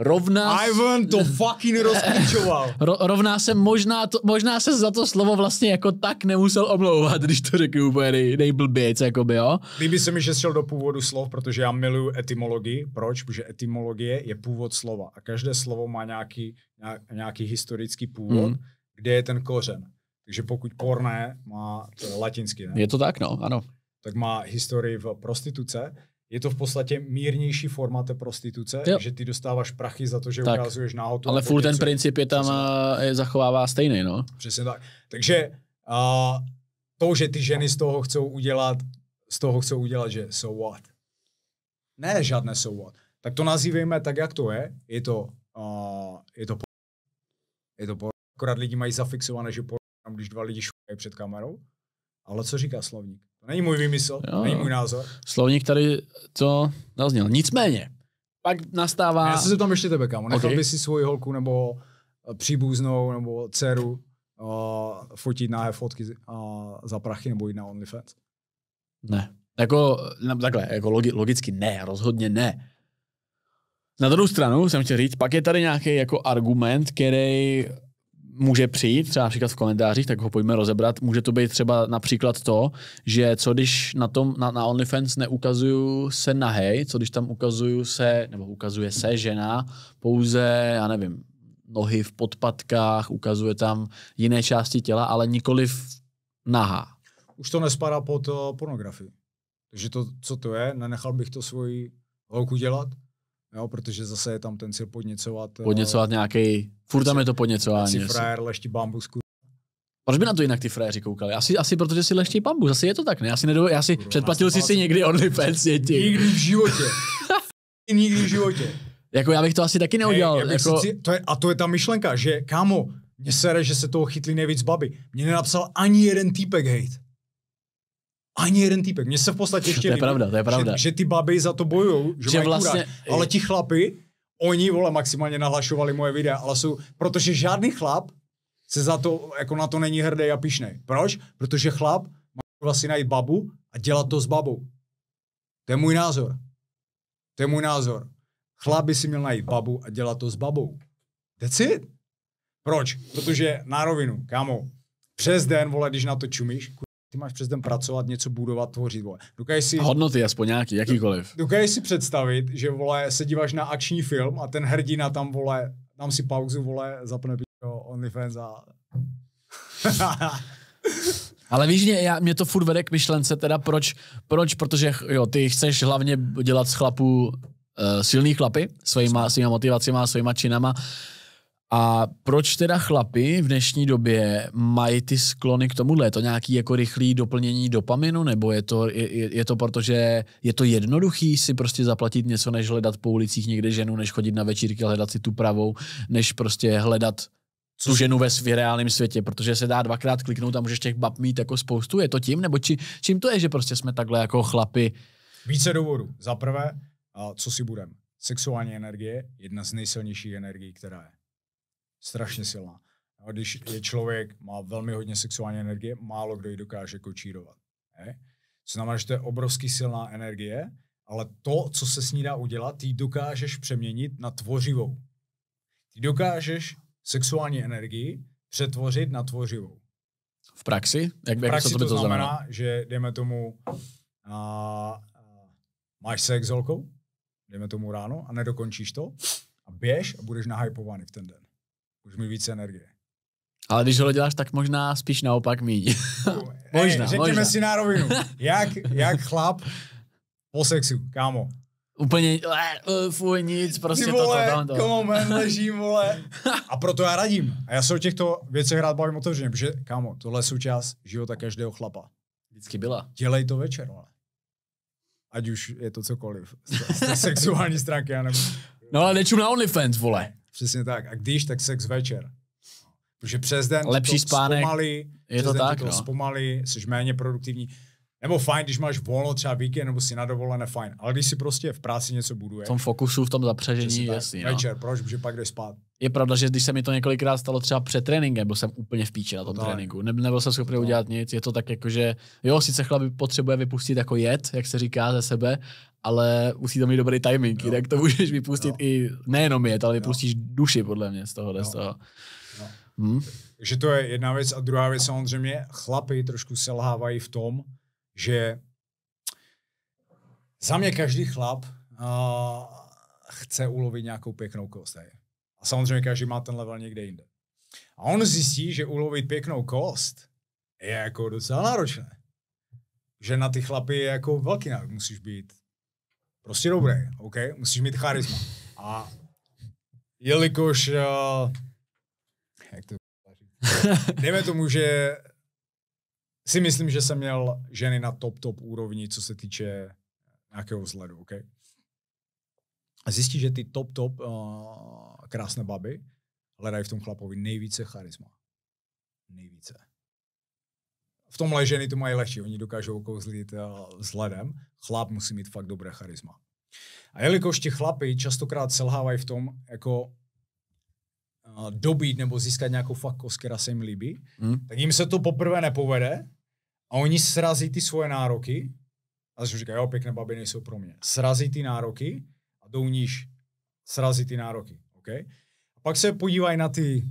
rovná... Ivan to fucking rozklíčoval. Ro, rovná se možná, to, možná se za to slovo vlastně jako tak nemusel omlouvat, když to řekl úplně nej, jako by, jo. Líbí se mi, že šel do původu slov, protože já miluju etymologii. Proč? Protože etymologie je původ slova a každé slovo má nějaký, nějaký historický původ, mm. kde je ten kořen. Takže pokud porné má to je ne? Je to tak, no, ano. Tak má historii v prostituce, je to v podstatě mírnější forma té prostituce, jo. že ty dostáváš prachy za to, že tak. ukazuješ náhodu. Ale furt ten princip je tam je zachovává stejný, no. Přesně tak. Takže uh, to, že ty ženy z toho chcou udělat, z toho chcou udělat, že so what? Ne, žádné so what. Tak to nazývejme tak, jak to je. Je to, uh, je to por- je to por- akorát lidi mají zafixované, že por- když dva lidi šukají před kamerou. Ale co říká slovník? není můj výmysl, jo. není můj názor. Slovník tady to zazněl. Nicméně, pak nastává... Já se zeptám ještě tebe, kámo. Nechal okay. by si svoji holku nebo eh, příbuznou nebo dceru uh, fotit náhé fotky uh, za prachy nebo jít na OnlyFans? Ne. Jako, takhle, jako logi, logicky ne, rozhodně ne. Na druhou stranu jsem chtěl říct, pak je tady nějaký jako argument, který může přijít, třeba například v komentářích, tak ho pojďme rozebrat. Může to být třeba například to, že co když na tom na, na OnlyFans neukazuju se hej, co když tam ukazuju se, nebo ukazuje se žena pouze, já nevím, nohy v podpatkách, ukazuje tam jiné části těla, ale nikoliv nahá. Už to nespadá pod eh, pornografii. Takže to, co to je, nenechal bych to svoji holku dělat, Jo, protože zase je tam ten cíl podněcovat. Eh, podněcovat nějaký. Furt tam je to podněcování. Si frajer leští bambusku. Proč by na to jinak ty frajeři koukali? Asi, asi protože si leští bambus, asi je to tak, ne? Asi nedovo, já si Kurva, předplatil si si někdy OnlyFans, je ti. Nikdy v životě. nikdy v životě. Jako já bych to asi taky neudělal. Hey, jako... si, to je, a to je ta myšlenka, že kámo, mě sere, že se toho chytli nejvíc baby. Mě nenapsal ani jeden týpek hate ani jeden týpek. Mně se v podstatě ještě to je pravda, to je pravda. Že, že ty baby za to bojují, že, že vlastně... Kurát. Ale ti chlapi, oni, vole, maximálně nahlašovali moje videa, ale jsou, protože žádný chlap se za to, jako na to není hrdý a pišnej. Proč? Protože chlap má vlastně najít babu a dělat to s babou. To je můj názor. To je můj názor. Chlap by si měl najít babu a dělat to s babou. That's it. Proč? Protože na rovinu, kámo, přes den, vole, když na to čumíš, ty máš přes den pracovat, něco budovat, tvořit. Vole. Dokážeš si... Hodnoty aspoň nějaký, jakýkoliv. Dokážeš si představit, že vole, se díváš na akční film a ten hrdina tam vole, dám si pauzu, vole, zapne pičo OnlyFans a... Ale víš, mě, já, mě to furt vede k myšlence, teda proč, proč, protože jo, ty chceš hlavně dělat z chlapů uh, silný chlapy, svýma, svýma motivacima, svýma činama, uh, a proč teda chlapi v dnešní době mají ty sklony k tomuhle? Je to nějaký jako rychlý doplnění dopaminu, nebo je to, je, je to proto, že je to jednoduchý si prostě zaplatit něco, než hledat po ulicích někde ženu, než chodit na večírky, hledat si tu pravou, než prostě hledat tu ženu ve svě, reálném světě, protože se dá dvakrát kliknout a můžeš těch bab mít jako spoustu. Je to tím, nebo či, čím to je, že prostě jsme takhle jako chlapi? Více důvodů. Za prvé, co si budem. Sexuální energie je jedna z nejsilnějších energií, která je strašně silná. A když je člověk, má velmi hodně sexuální energie, málo kdo ji dokáže kočírovat. Ne? To znamená, že to je obrovský silná energie, ale to, co se s ní dá udělat, ty dokážeš přeměnit na tvořivou. Ty dokážeš sexuální energii přetvořit na tvořivou. V praxi? Jak, v praxi jak to, to, to znamená, znamená, že jdeme tomu, a, a, máš sex s holkou, jdeme tomu ráno a nedokončíš to a běž a budeš nahypovaný v ten den už mi víc energie. Ale když ho děláš, tak možná spíš naopak míň. možná, Ej, řekněme možná. si na rovinu. Jak, jak chlap po sexu, kámo. Úplně, uh, eh, fuj, nic, prostě Ty vole, toto, to, to, to. ležím, vole. A proto já radím. A já se o těchto věcech rád bavím otevřeně, protože, kámo, tohle je součást života každého chlapa. Vždycky byla. Dělej to večer, vole. Ať už je to cokoliv. Z, z sexuální stránky, já nebo... No ale nečum na OnlyFans, vole. Přesně tak. A když, tak sex večer. Protože přes den Lepší spánek. Zpomalí, je to tak, to no. zpomalí, jsi méně produktivní. Nebo fajn, když máš volno třeba víkend nebo si na dovolené, fajn. Ale když si prostě v práci něco buduje. V tom fokusu, v tom zapřežení, jasný. No. Večer, no. proč? že pak jdeš spát. Je pravda, že když se mi to několikrát stalo třeba před tréninkem, byl jsem úplně v píči na tom to tréninku. Ne, nebyl jsem schopný to udělat nic. Je to tak jako, že jo, sice chlap potřebuje vypustit jako jet, jak se říká ze sebe, ale musí to mít dobrý timing, jo. tak to můžeš vypustit jo. i nejenom jet, ale vypustíš jo. duši podle mě z toho, Jo. Z toho. jo. Hm? Takže to je jedna věc. A druhá věc samozřejmě, chlapy trošku selhávají v tom, že za mě každý chlap uh, chce ulovit nějakou pěknou kost. Hej. A samozřejmě každý má ten level někde jinde. A on zjistí, že ulovit pěknou kost je jako docela náročné. Že na ty chlapy je jako velký nárok Musíš být prostě dobrý, OK? Musíš mít charisma. A jelikož, uh, jak to dejme tomu, že si myslím, že jsem měl ženy na top, top úrovni, co se týče nějakého vzhledu, OK? Zjistí, že ty top, top uh, krásné baby hledají v tom chlapovi nejvíce charisma. Nejvíce. V tomhle ženy to mají lehčí, oni dokážou kouzlit uh, vzhledem. Chlap musí mít fakt dobré charisma. A jelikož ti chlapy častokrát selhávají v tom, jako eh, dobít nebo získat nějakou fakt kost, která se jim líbí, mm. tak jim se to poprvé nepovede a oni srazí ty svoje nároky a začnou říkat, jo, pěkné baby nejsou pro mě. Srazí ty nároky a jdou níž. Srazí ty nároky, OK? A pak se podívají na ty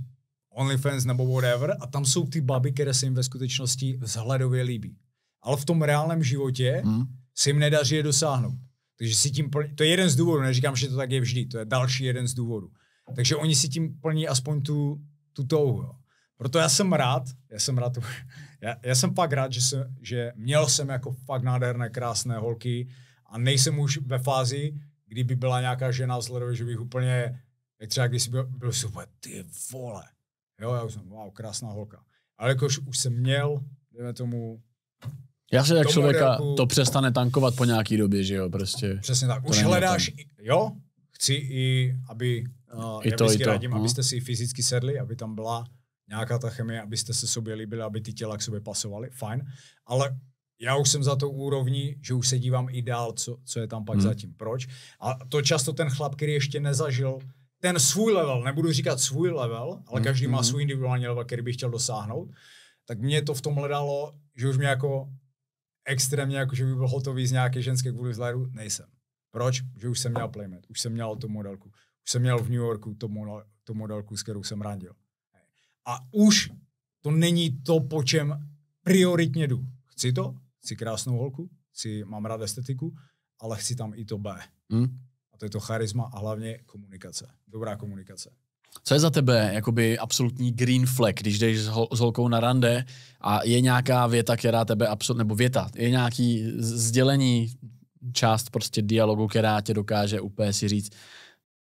OnlyFans nebo whatever a tam jsou ty baby, které se jim ve skutečnosti vzhledově líbí. Ale v tom reálném životě hmm. se jim nedaří je dosáhnout. Takže si tím plní, to je jeden z důvodů, neříkám, že to tak je vždy, to je další jeden z důvodů. Takže oni si tím plní aspoň tu, tu touhu. Jo. Proto já jsem rád, já jsem rád, já, já jsem fakt rád, že, jsem, že měl jsem jako fakt nádherné, krásné holky a nejsem už ve fázi, kdyby byla nějaká žena vzhledově, že bych úplně, jak třeba když byl, byl super, ty vole. Jo, já už jsem, wow, krásná holka. Ale jakož už jsem měl, dejme tomu, já se jak člověka modelku, to přestane tankovat po nějaký době, že jo, prostě. Přesně tak. Už hledáš, i, jo, chci i, aby, uh, I eh, to, i to. Radím, no. abyste si fyzicky sedli, aby tam byla nějaká ta chemie, abyste se sobě líbili, aby ty těla k sobě pasovaly, fajn, ale já už jsem za to úrovní, že už se dívám i dál, co, co je tam pak hmm. zatím, proč. A to často ten chlap, který ještě nezažil ten svůj level, nebudu říkat svůj level, ale hmm, každý hmm. má svůj individuální level, který by chtěl dosáhnout, tak mě to v tom hledalo, že už mě jako extrémně, jako že by byl hotový z nějaké ženské kvůli vzhledu, nejsem. Proč? Že už jsem měl playmate, už jsem měl tu modelku, už jsem měl v New Yorku tu, model, tu modelku, s kterou jsem randil a už to není to, po čem prioritně jdu. Chci to, chci krásnou holku, chci, mám rád estetiku, ale chci tam i to B. Hmm. A to je to charisma a hlavně komunikace. Dobrá komunikace. Co je za tebe jakoby absolutní green flag, když jdeš s, holkou na rande a je nějaká věta, která tebe absolutně, nebo věta, je nějaký sdělení, část prostě dialogu, která tě dokáže úplně si říct,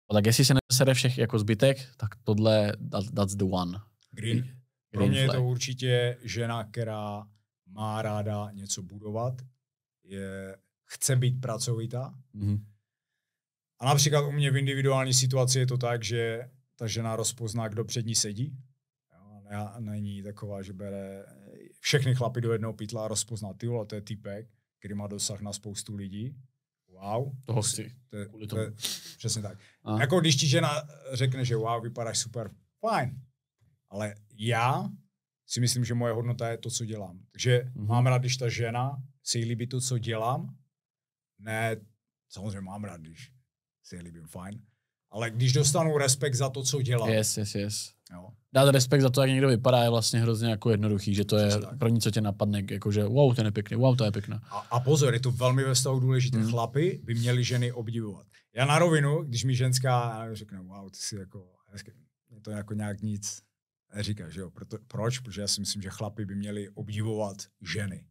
no tak jestli se nesere všech jako zbytek, tak tohle, that, that's the one. Green. Pro mě je to určitě žena, která má ráda něco budovat, je, chce být pracovitá. Mm-hmm. A například u mě v individuální situaci je to tak, že ta žena rozpozná, kdo před ní sedí. Já, není taková, že bere všechny chlapy do jednoho pytla a rozpozná, ty vole, to je typek, který má dosah na spoustu lidí. Wow. Toho si. To to, to přesně tak. A. Jako když ti žena řekne, že wow, vypadáš super, fajn, ale já si myslím, že moje hodnota je to, co dělám. Takže mm-hmm. mám rád, když ta žena si jí líbí to, co dělám. Ne, samozřejmě mám rád, když si jí líbím, fajn. Ale když dostanu respekt za to, co dělám. Yes, yes, yes. Jo. Dát respekt za to, jak někdo vypadá, je vlastně hrozně jako jednoduchý, že to je tak. první, co tě napadne, jako že wow, ten je pěkný, wow, to je pěkná. A, a pozor, je to velmi ve vztahu důležité. Mm. Chlapy by měli ženy obdivovat. Já na rovinu, když mi ženská řekne, wow, ty jsi jako, je to jako nějak nic, říká, že jo, proto, proč? Protože já si myslím, že chlapi by měli obdivovat ženy.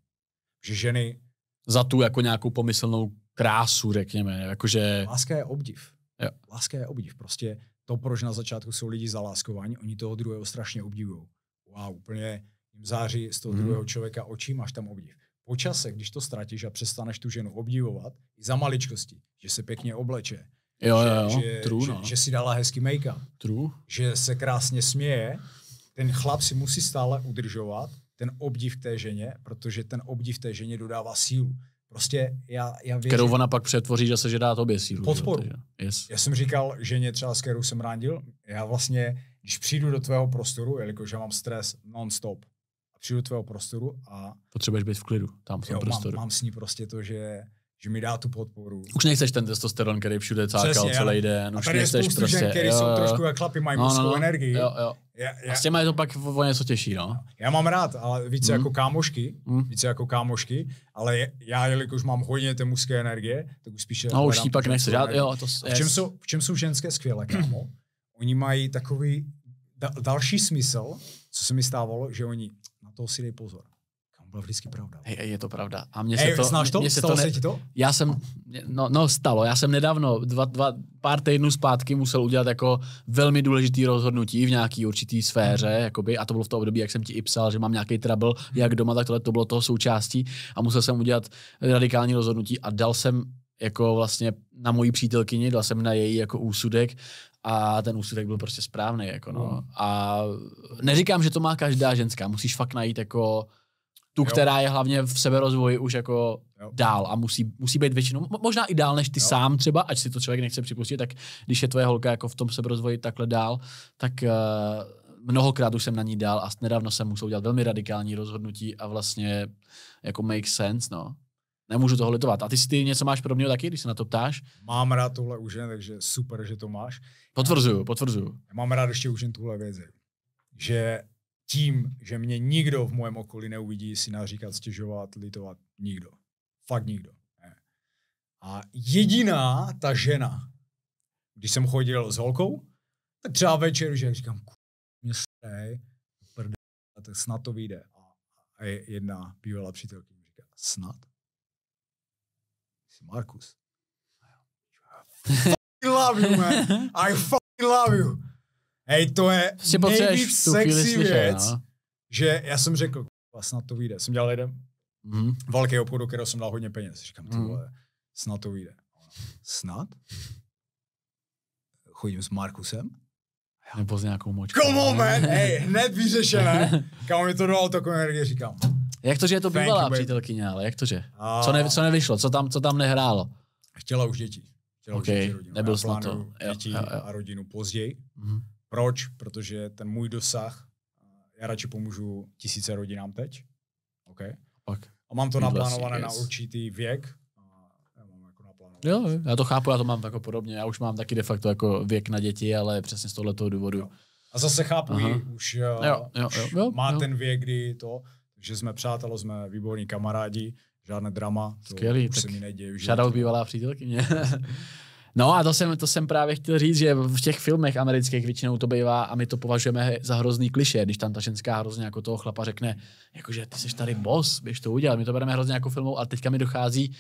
Že ženy... Za tu jako nějakou pomyslnou krásu, řekněme. Jakože... Láska je obdiv. Jo. Láska je obdiv. Prostě to, proč na začátku jsou lidi zaláskováni, oni toho druhého strašně obdivují. Wow, úplně jim září z toho hmm. druhého člověka očí, máš tam obdiv. Po čase, když to ztratíš a přestaneš tu ženu obdivovat, i za maličkosti, že se pěkně obleče, jo, že, jo, jo. Že, True, že, no. že si dala hezký make-up, True. že se krásně směje, ten chlap si musí stále udržovat ten obdiv k té ženě, protože ten obdiv té ženě dodává sílu. Prostě já, já věřím. Kterou ona pak přetvoří zase, že dá tobě sílu. Podporu. Jo, yes. Já jsem říkal ženě třeba, s kterou jsem randil, já vlastně, když přijdu do tvého prostoru, jelikož já mám stres non-stop, a přijdu do tvého prostoru a... Potřebuješ být v klidu, tam v tom jo, prostoru. Mám, mám s ní prostě to, že že mi dá tu podporu. Už nechceš ten testosteron, který všude cákal Přesně, celý den. No, už a tady je spoustu prostě, žen, který jo, jo. jsou trošku jak chlapi, mají no, mužskou no, no, energii. Jo, jo. Já, já, a s těma je to pak o něco těžší, no. Já mám rád, ale více mm. jako kámošky, mm. více jako kámošky, ale já, jelikož mám hodně té mužské energie, tak už spíše... No už ti pak nechceš, já, jo, to v, čem jsou, v čem jsou ženské skvělé, kámo? oni mají takový da, další smysl, co se mi stávalo, že oni na to si dej pozor byla vždycky pravda. Je, je to pravda. A mně se Ej, to... Znáš to? Mě se Stalo to ne... se ti to? Já jsem... No, no, stalo. Já jsem nedávno, dva, dva, pár týdnů zpátky musel udělat jako velmi důležitý rozhodnutí v nějaký určitý sféře, Mm. jakoby, a to bylo v tom období, jak jsem ti i psal, že mám nějaký trouble, mhm. jak doma, tak tohle to bylo toho součástí a musel jsem udělat radikální rozhodnutí a dal jsem jako vlastně na mojí přítelkyni, dal jsem na její jako úsudek a ten úsudek byl prostě správný. Jako no. Mhm. A neříkám, že to má každá ženská, musíš fakt najít jako tu, jo. která je hlavně v seberozvoji už jako jo. dál a musí, musí být většinou, možná i dál než ty jo. sám třeba, ať si to člověk nechce připustit, tak když je tvoje holka jako v tom seberozvoji takhle dál, tak uh, mnohokrát už jsem na ní dál a nedávno jsem musel udělat velmi radikální rozhodnutí a vlastně jako make sense, no. Nemůžu toho litovat. A ty si ty něco máš pro mě taky, když se na to ptáš? Mám rád tuhle už jen, takže super, že to máš. Potvrzuju, potvrzuju. Já mám rád ještě už jen tuhle věc, že tím, že mě nikdo v mém okolí neuvidí si naříkat, stěžovat, litovat, nikdo. Fakt nikdo. Ne. A jediná ta žena, když jsem chodil s holkou, tak třeba večer, že říkám, mě se, tak snad to vyjde. A jedna bývalá přítelkyně říká, snad? Jsi Markus. I fucking love you, man. I fucking love you. Hej, to je si nejvíc sexy slyšet, věc, no. že já jsem řekl, snad to vyjde. Jsem dělal jeden mm. velký obchod, kterého jsem dal hodně peněz. Říkám, mm. tyhle, snad to vyjde. Snad? Chodím s Markusem? Já. Nebo s nějakou močkou. Come no. on, man! Hej, hned vyřešené. Kámo mi to dalo takovou energii, říkám. Jak to, že je to Thank bývalá přítelkyně, ale jak to, že? A... Co, ne, co nevyšlo, co tam, co tam nehrálo? Chtěla už děti. Chtěla okay, už děti rodinu. Nebyl snad to. Děti jo, jo, jo. a rodinu později. Mm. Proč? Protože ten můj dosah, já radši pomůžu tisíce rodinám teď. OK? Pak. A mám to naplánované na určitý věk. Já mám jako jo, já to chápu, já to mám tak jako podobně. Já už mám taky de facto jako věk na děti, ale přesně z tohoto důvodu. Jo. A zase chápu že ji, už, eh, jo, jo, už jo, jo, má jo. ten věk, kdy to, že jsme přátelé, jsme výborní kamarádi, žádné drama. To Skvělý, už se mi neděje. Žádná bývalá přítelkyně. No a to jsem, to jsem právě chtěl říct, že v těch filmech amerických většinou to bývá a my to považujeme za hrozný kliše, když tam ta ženská hrozně jako toho chlapa řekne, jakože ty jsi tady boss, běž to udělat, my to bereme hrozně jako filmou a teďka mi dochází,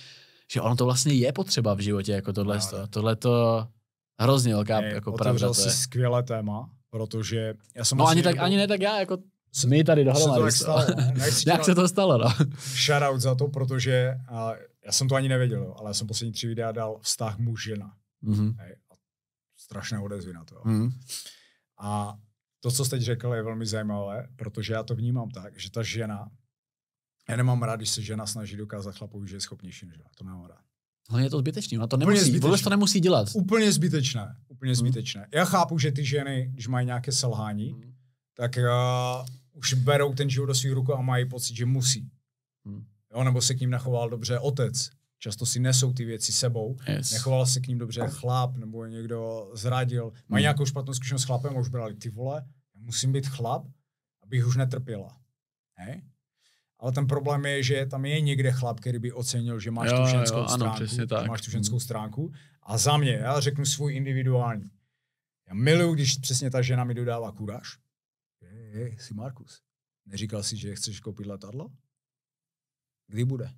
že ono to vlastně je potřeba v životě, jako tohle, no, no. tohle, to hrozně velká je, jako pravda. To je. si skvělé téma, protože já jsem No ani, vlastně tak, jako, ani ne tak já, jako my tady dohromady. stalo, Jak se to stalo, no. Shoutout za to, protože a, já jsem to ani nevěděl, ale já jsem poslední tři videa dal vztah muž žena. Mm-hmm. A odezvy na to. Mm-hmm. A to, co jste teď řekl, je velmi zajímavé, protože já to vnímám tak, že ta žena, já nemám rád, když se žena snaží dokázat chlapovi, že je schopnější než já. To nemám rád. Ale je to zbytečný, ona to nemusí, zbytečné. to nemusí dělat. Úplně zbytečné, úplně hmm. zbytečné. Já chápu, že ty ženy, když mají nějaké selhání, hmm. tak uh, už berou ten život do svých rukou a mají pocit, že musí. Hmm. Jo, nebo se k ním nechoval dobře otec, často si nesou ty věci sebou, yes. nechoval se k ním dobře chlap, nebo někdo zradil, mají hmm. nějakou špatnou zkušenost s chlapem už brali ty vole, musím být chlap, abych už netrpěla. Hej? Ale ten problém je, že tam je někde chlap, který by ocenil, že máš jo, tu ženskou jo, stránku. Ano, tak. Máš tu hmm. ženskou mm. stránku. A za mě, já řeknu svůj individuální. Já miluju, když přesně ta žena mi dodává kuraž. Hej, hej, jsi Markus. Neříkal jsi, že chceš koupit letadlo? Kdy bude?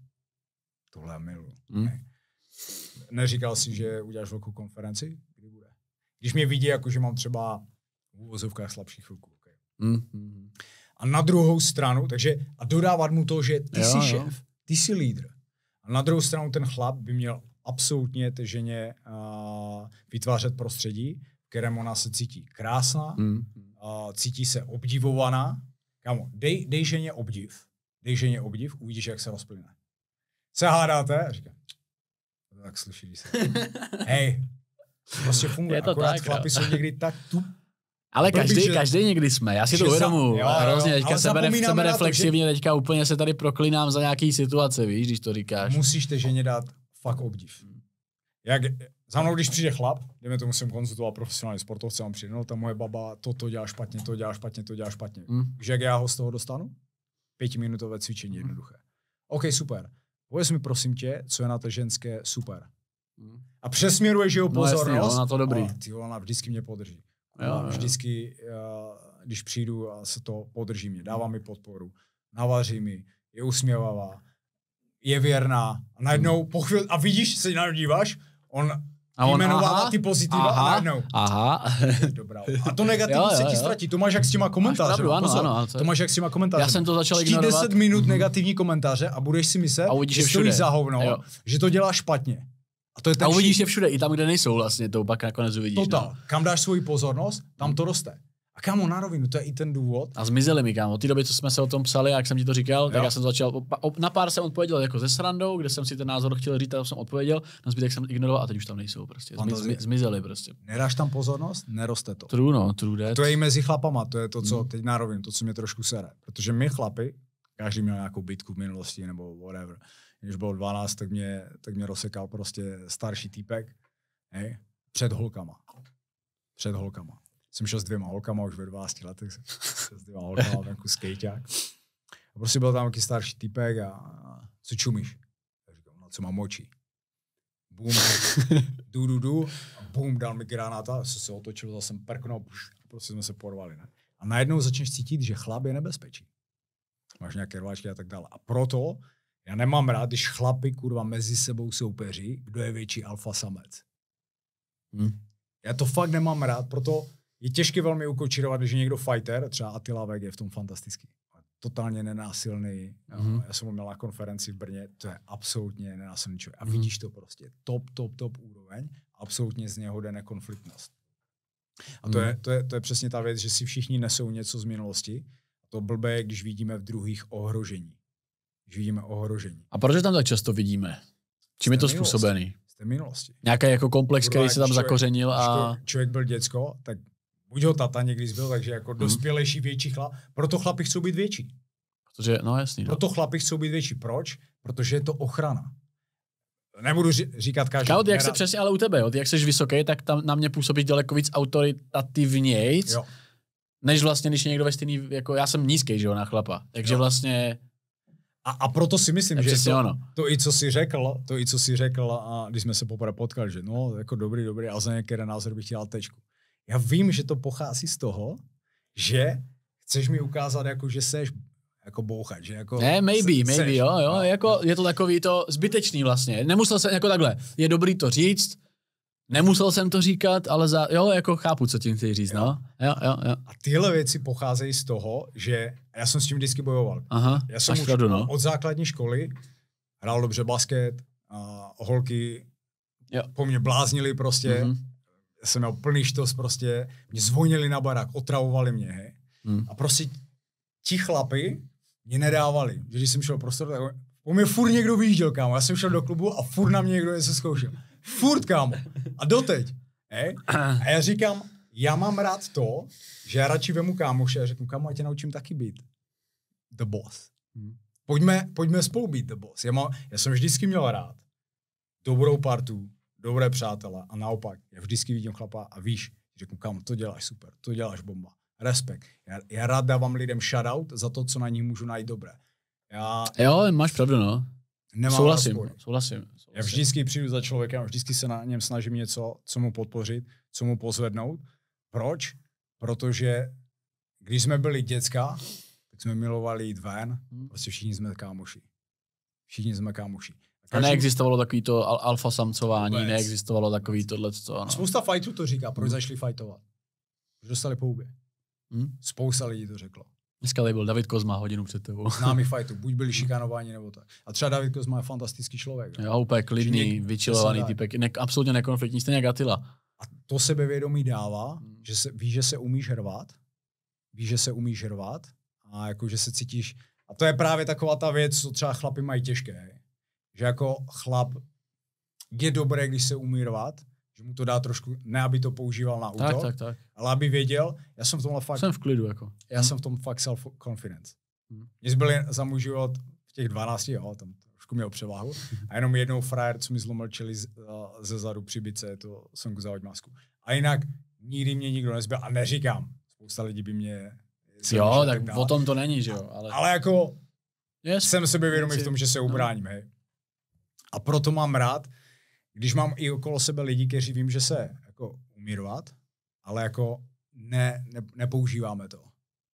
tohle milu. Hmm. Ne? Neříkal si, že uděláš velkou konferenci? Kdy bude? Když mě vidí, jako že mám třeba v úvozovkách slabší chvilku. Okay. Hmm. A na druhou stranu, takže a dodávat mu to, že ty jo, jsi šéf, ty jsi lídr. A na druhou stranu ten chlap by měl absolutně té ženě uh, vytvářet prostředí, v kterém ona se cítí krásná, mm. uh, cítí se obdivovaná. Kamo, dej, dej ženě obdiv. Dej ženě obdiv, uvidíš, jak se rozplyne se hádáte? A říkám, tak slyší, když se... Hej, prostě funguje. Je to Akorát tak, chlapi jsou někdy tak tu. ale každý, že... každý někdy jsme, já si to uvědomu. Hrozně, teďka se sebe reflexivně, teďka úplně se tady proklinám za nějaký situace, víš, když to říkáš. Musíš té ženě dát fakt obdiv. Mm. Jak, za mnou, když přijde chlap, jdeme to musím konzultovat profesionální sportovce, on přijde, no ta moje baba, toto dělá špatně, to dělá špatně, to dělá špatně. Mm. Že jak já ho z toho dostanu? Pětiminutové cvičení mm. jednoduché. Mm. OK, super. Pověz mi prosím tě, co je na té ženské super. Hmm. A přesměruješ jeho pozornost. No, jasný, na to dobrý. A, ty ona vždycky mě podrží. Ona jo, vždycky, jo. Eh, když přijdu a se to podrží mě, dává mi podporu, navaří mi, je usměvavá, je věrná. A najednou po chvíli, a vidíš, se na díváš, on a on, aha, ty pozitiva aha, a najednou. Aha. Dobrá. A to negativní jo, jo, jo. se ti ztratí. To máš jak s těma komentáře. No, ano, ano, ano, to, to máš jak s těma komentáře. Já jsem to začal ignorovat. 10 minut mm-hmm. negativní komentáře a budeš si myslet, a že to za hovno, jo. že to dělá špatně. A, to je a uvidíš je všude, i tam, kde nejsou vlastně, to pak nakonec uvidíš. Total. No. Kam dáš svoji pozornost, tam to roste. A kámo, na rovinu, to je i ten důvod. A zmizeli mi, kámo. Od té doby, co jsme se o tom psali, jak jsem ti to říkal, jo. tak já jsem začal. Na pár jsem odpověděl jako ze srandou, kde jsem si ten názor chtěl říct, a jsem odpověděl, na zbytek jsem ignoroval a teď už tam nejsou prostě. Zmi, zmi, zmizeli prostě. Nedáš tam pozornost, neroste to. True, no, true To je i mezi chlapama, to je to, co hmm. teď na rovinu, to, co mě trošku sere. Protože my chlapi, každý měl nějakou bitku v minulosti nebo whatever. Když bylo 12, tak mě, tak mě rozsekal prostě starší týpek, hej, před holkama. Před holkama jsem šel s dvěma holkama už ve 12 letech, jsem šel s dvěma holkama venku skejťák. A prostě byl tam nějaký starší typek a, a co čumíš? Já říkám, no co mám oči? Bum, du, du, du, a bum, dal mi granáta, se se otočil, zase jsem prknul, buš, prostě jsme se porvali. Ne? A najednou začneš cítit, že chlap je nebezpečí. Máš nějaké rváčky a tak dále. A proto já nemám rád, když chlapi kurva mezi sebou soupeří, kdo je větší alfa samec. Hmm. Já to fakt nemám rád, proto je těžké velmi ukočírovat, když je někdo fighter, třeba Attila Veg je v tom fantastický. Totálně nenásilný. Mm-hmm. Já jsem ho měl na konferenci v Brně, to je absolutně nenásilný člověk. A mhm. vidíš to prostě. Top, top, top úroveň. Absolutně z něho jde nekonfliktnost. A to, mm-hmm. je, to, je, to je přesně ta věc, že si všichni nesou něco z minulosti. A to blbé je, když vidíme v druhých ohrožení. Když vidíme ohrožení. A proč tam tak často vidíme? Čím je to způsobený? té minulosti. Nějaký jako komplex, Kurva, který se tam člověk, zakořenil a... Člověk byl děcko, tak buď ho tata někdy zbyl, takže jako mhm. dospělejší, větší chlap. Proto chlapi chcou být větší. Protože, no jasný. No. Proto no. chlapi chcou být větší. Proč? Protože je to ochrana. Nebudu říkat každý. Kaut, jak se přesně, ale u tebe, jo, ty jak jsi vysoký, tak tam na mě působí daleko víc autoritativněji. než vlastně, když někdo ve stejný, jako já jsem nízký, že jo, na chlapa. Takže jo. vlastně a, a proto si myslím, že to, ono. to i co si řekl, to i co si řekl, a když jsme se poprvé potkali, že no, jako dobrý, dobrý, ale za některé názor bych chtěl tečku já vím, že to pochází z toho, že chceš mi ukázat, jako, že seš jako bouchat, že jako... Ne, maybe, se, maybe, seš, jo, jo, no. jako je to takový to zbytečný vlastně, nemusel jsem, jako takhle, je dobrý to říct, nemusel jsem to říkat, ale za, jo, jako chápu, co tím chci říct, no. jo. no. Jo, jo, jo. A tyhle věci pocházejí z toho, že já jsem s tím vždycky bojoval. Aha, já jsem už no. od základní školy hrál dobře basket, a holky jo. po mně bláznili prostě, mm-hmm jsem měl plný štost prostě, mě zvonili na barák, otravovali mě, hej. Hmm. A prostě ti chlapy mě nedávali, že když jsem šel prostor, tak po mě furt někdo vyjížděl, kámo. Já jsem šel do klubu a furt na mě někdo něco zkoušel. Furt, kámo. A doteď. Hej. A já říkám, já mám rád to, že já radši vemu kámoše a řeknu, kámo, já tě naučím taky být. The boss. Hmm. Pojďme, pojďme spolu být the boss. Já, mám, já jsem vždycky měl rád dobrou partu, dobré přátelé a naopak, já vždycky vidím chlapa a víš, řeknu, kam to děláš super, to děláš bomba, respekt. Já, já rád dávám lidem shoutout za to, co na nich můžu najít dobré. Já, jo, máš pravdu, no. Nemám souhlasím, souhlasím, souhlasím. Já vždycky přijdu za člověkem, vždycky se na něm snažím něco, co mu podpořit, co mu pozvednout. Proč? Protože když jsme byli děcka, tak jsme milovali jít ven, hmm. prostě všichni jsme kámoši. Všichni jsme kámoši. A neexistovalo takový to al- alfa samcování, Vůbec. neexistovalo takový tohle. No. Spousta fightů to říká, proč hmm. zašli fightovat. Že dostali po hubě. Hmm? Spousta lidí to řeklo. Dneska tady byl David Kozma hodinu před tebou. Známý fajtu, buď byli šikanováni nebo tak. A třeba David Kozma je fantastický člověk. Jo, úplně klidný, někdy, vyčilovaný typek, ne, absolutně nekonfliktní, stejně jak Atila. A to sebevědomí dává, hmm. že se, víš, že se umíš hrvat, víš, že se umíš hrvat a jako, že se cítíš, a to je právě taková ta věc, co třeba chlapi mají těžké že jako chlap je dobré, když se umí rvat, že mu to dá trošku, ne aby to používal na útok, tak, tak, tak. ale aby věděl, já jsem v tomhle fakt... Jsem v klidu, jako. Já hmm. jsem v tom fakt self-confidence. Hmm. byli za můj život v těch 12, jo, tam trošku měl převahu. A jenom jednou frajer, co mi zlomil čeli eh, ze zadu při bice, to jsem od masku. A jinak nikdy mě nikdo nezbyl a neříkám. Spousta lidí by mě... Jo, tak, tak o tom to není, že jo. Ale, ale jako yes. jsem sebevědomý v tom, že se no. ubráním, no. hej. A proto mám rád, když mám i okolo sebe lidi, kteří vím, že se jako umírovat, ale jako ne, ne, nepoužíváme to.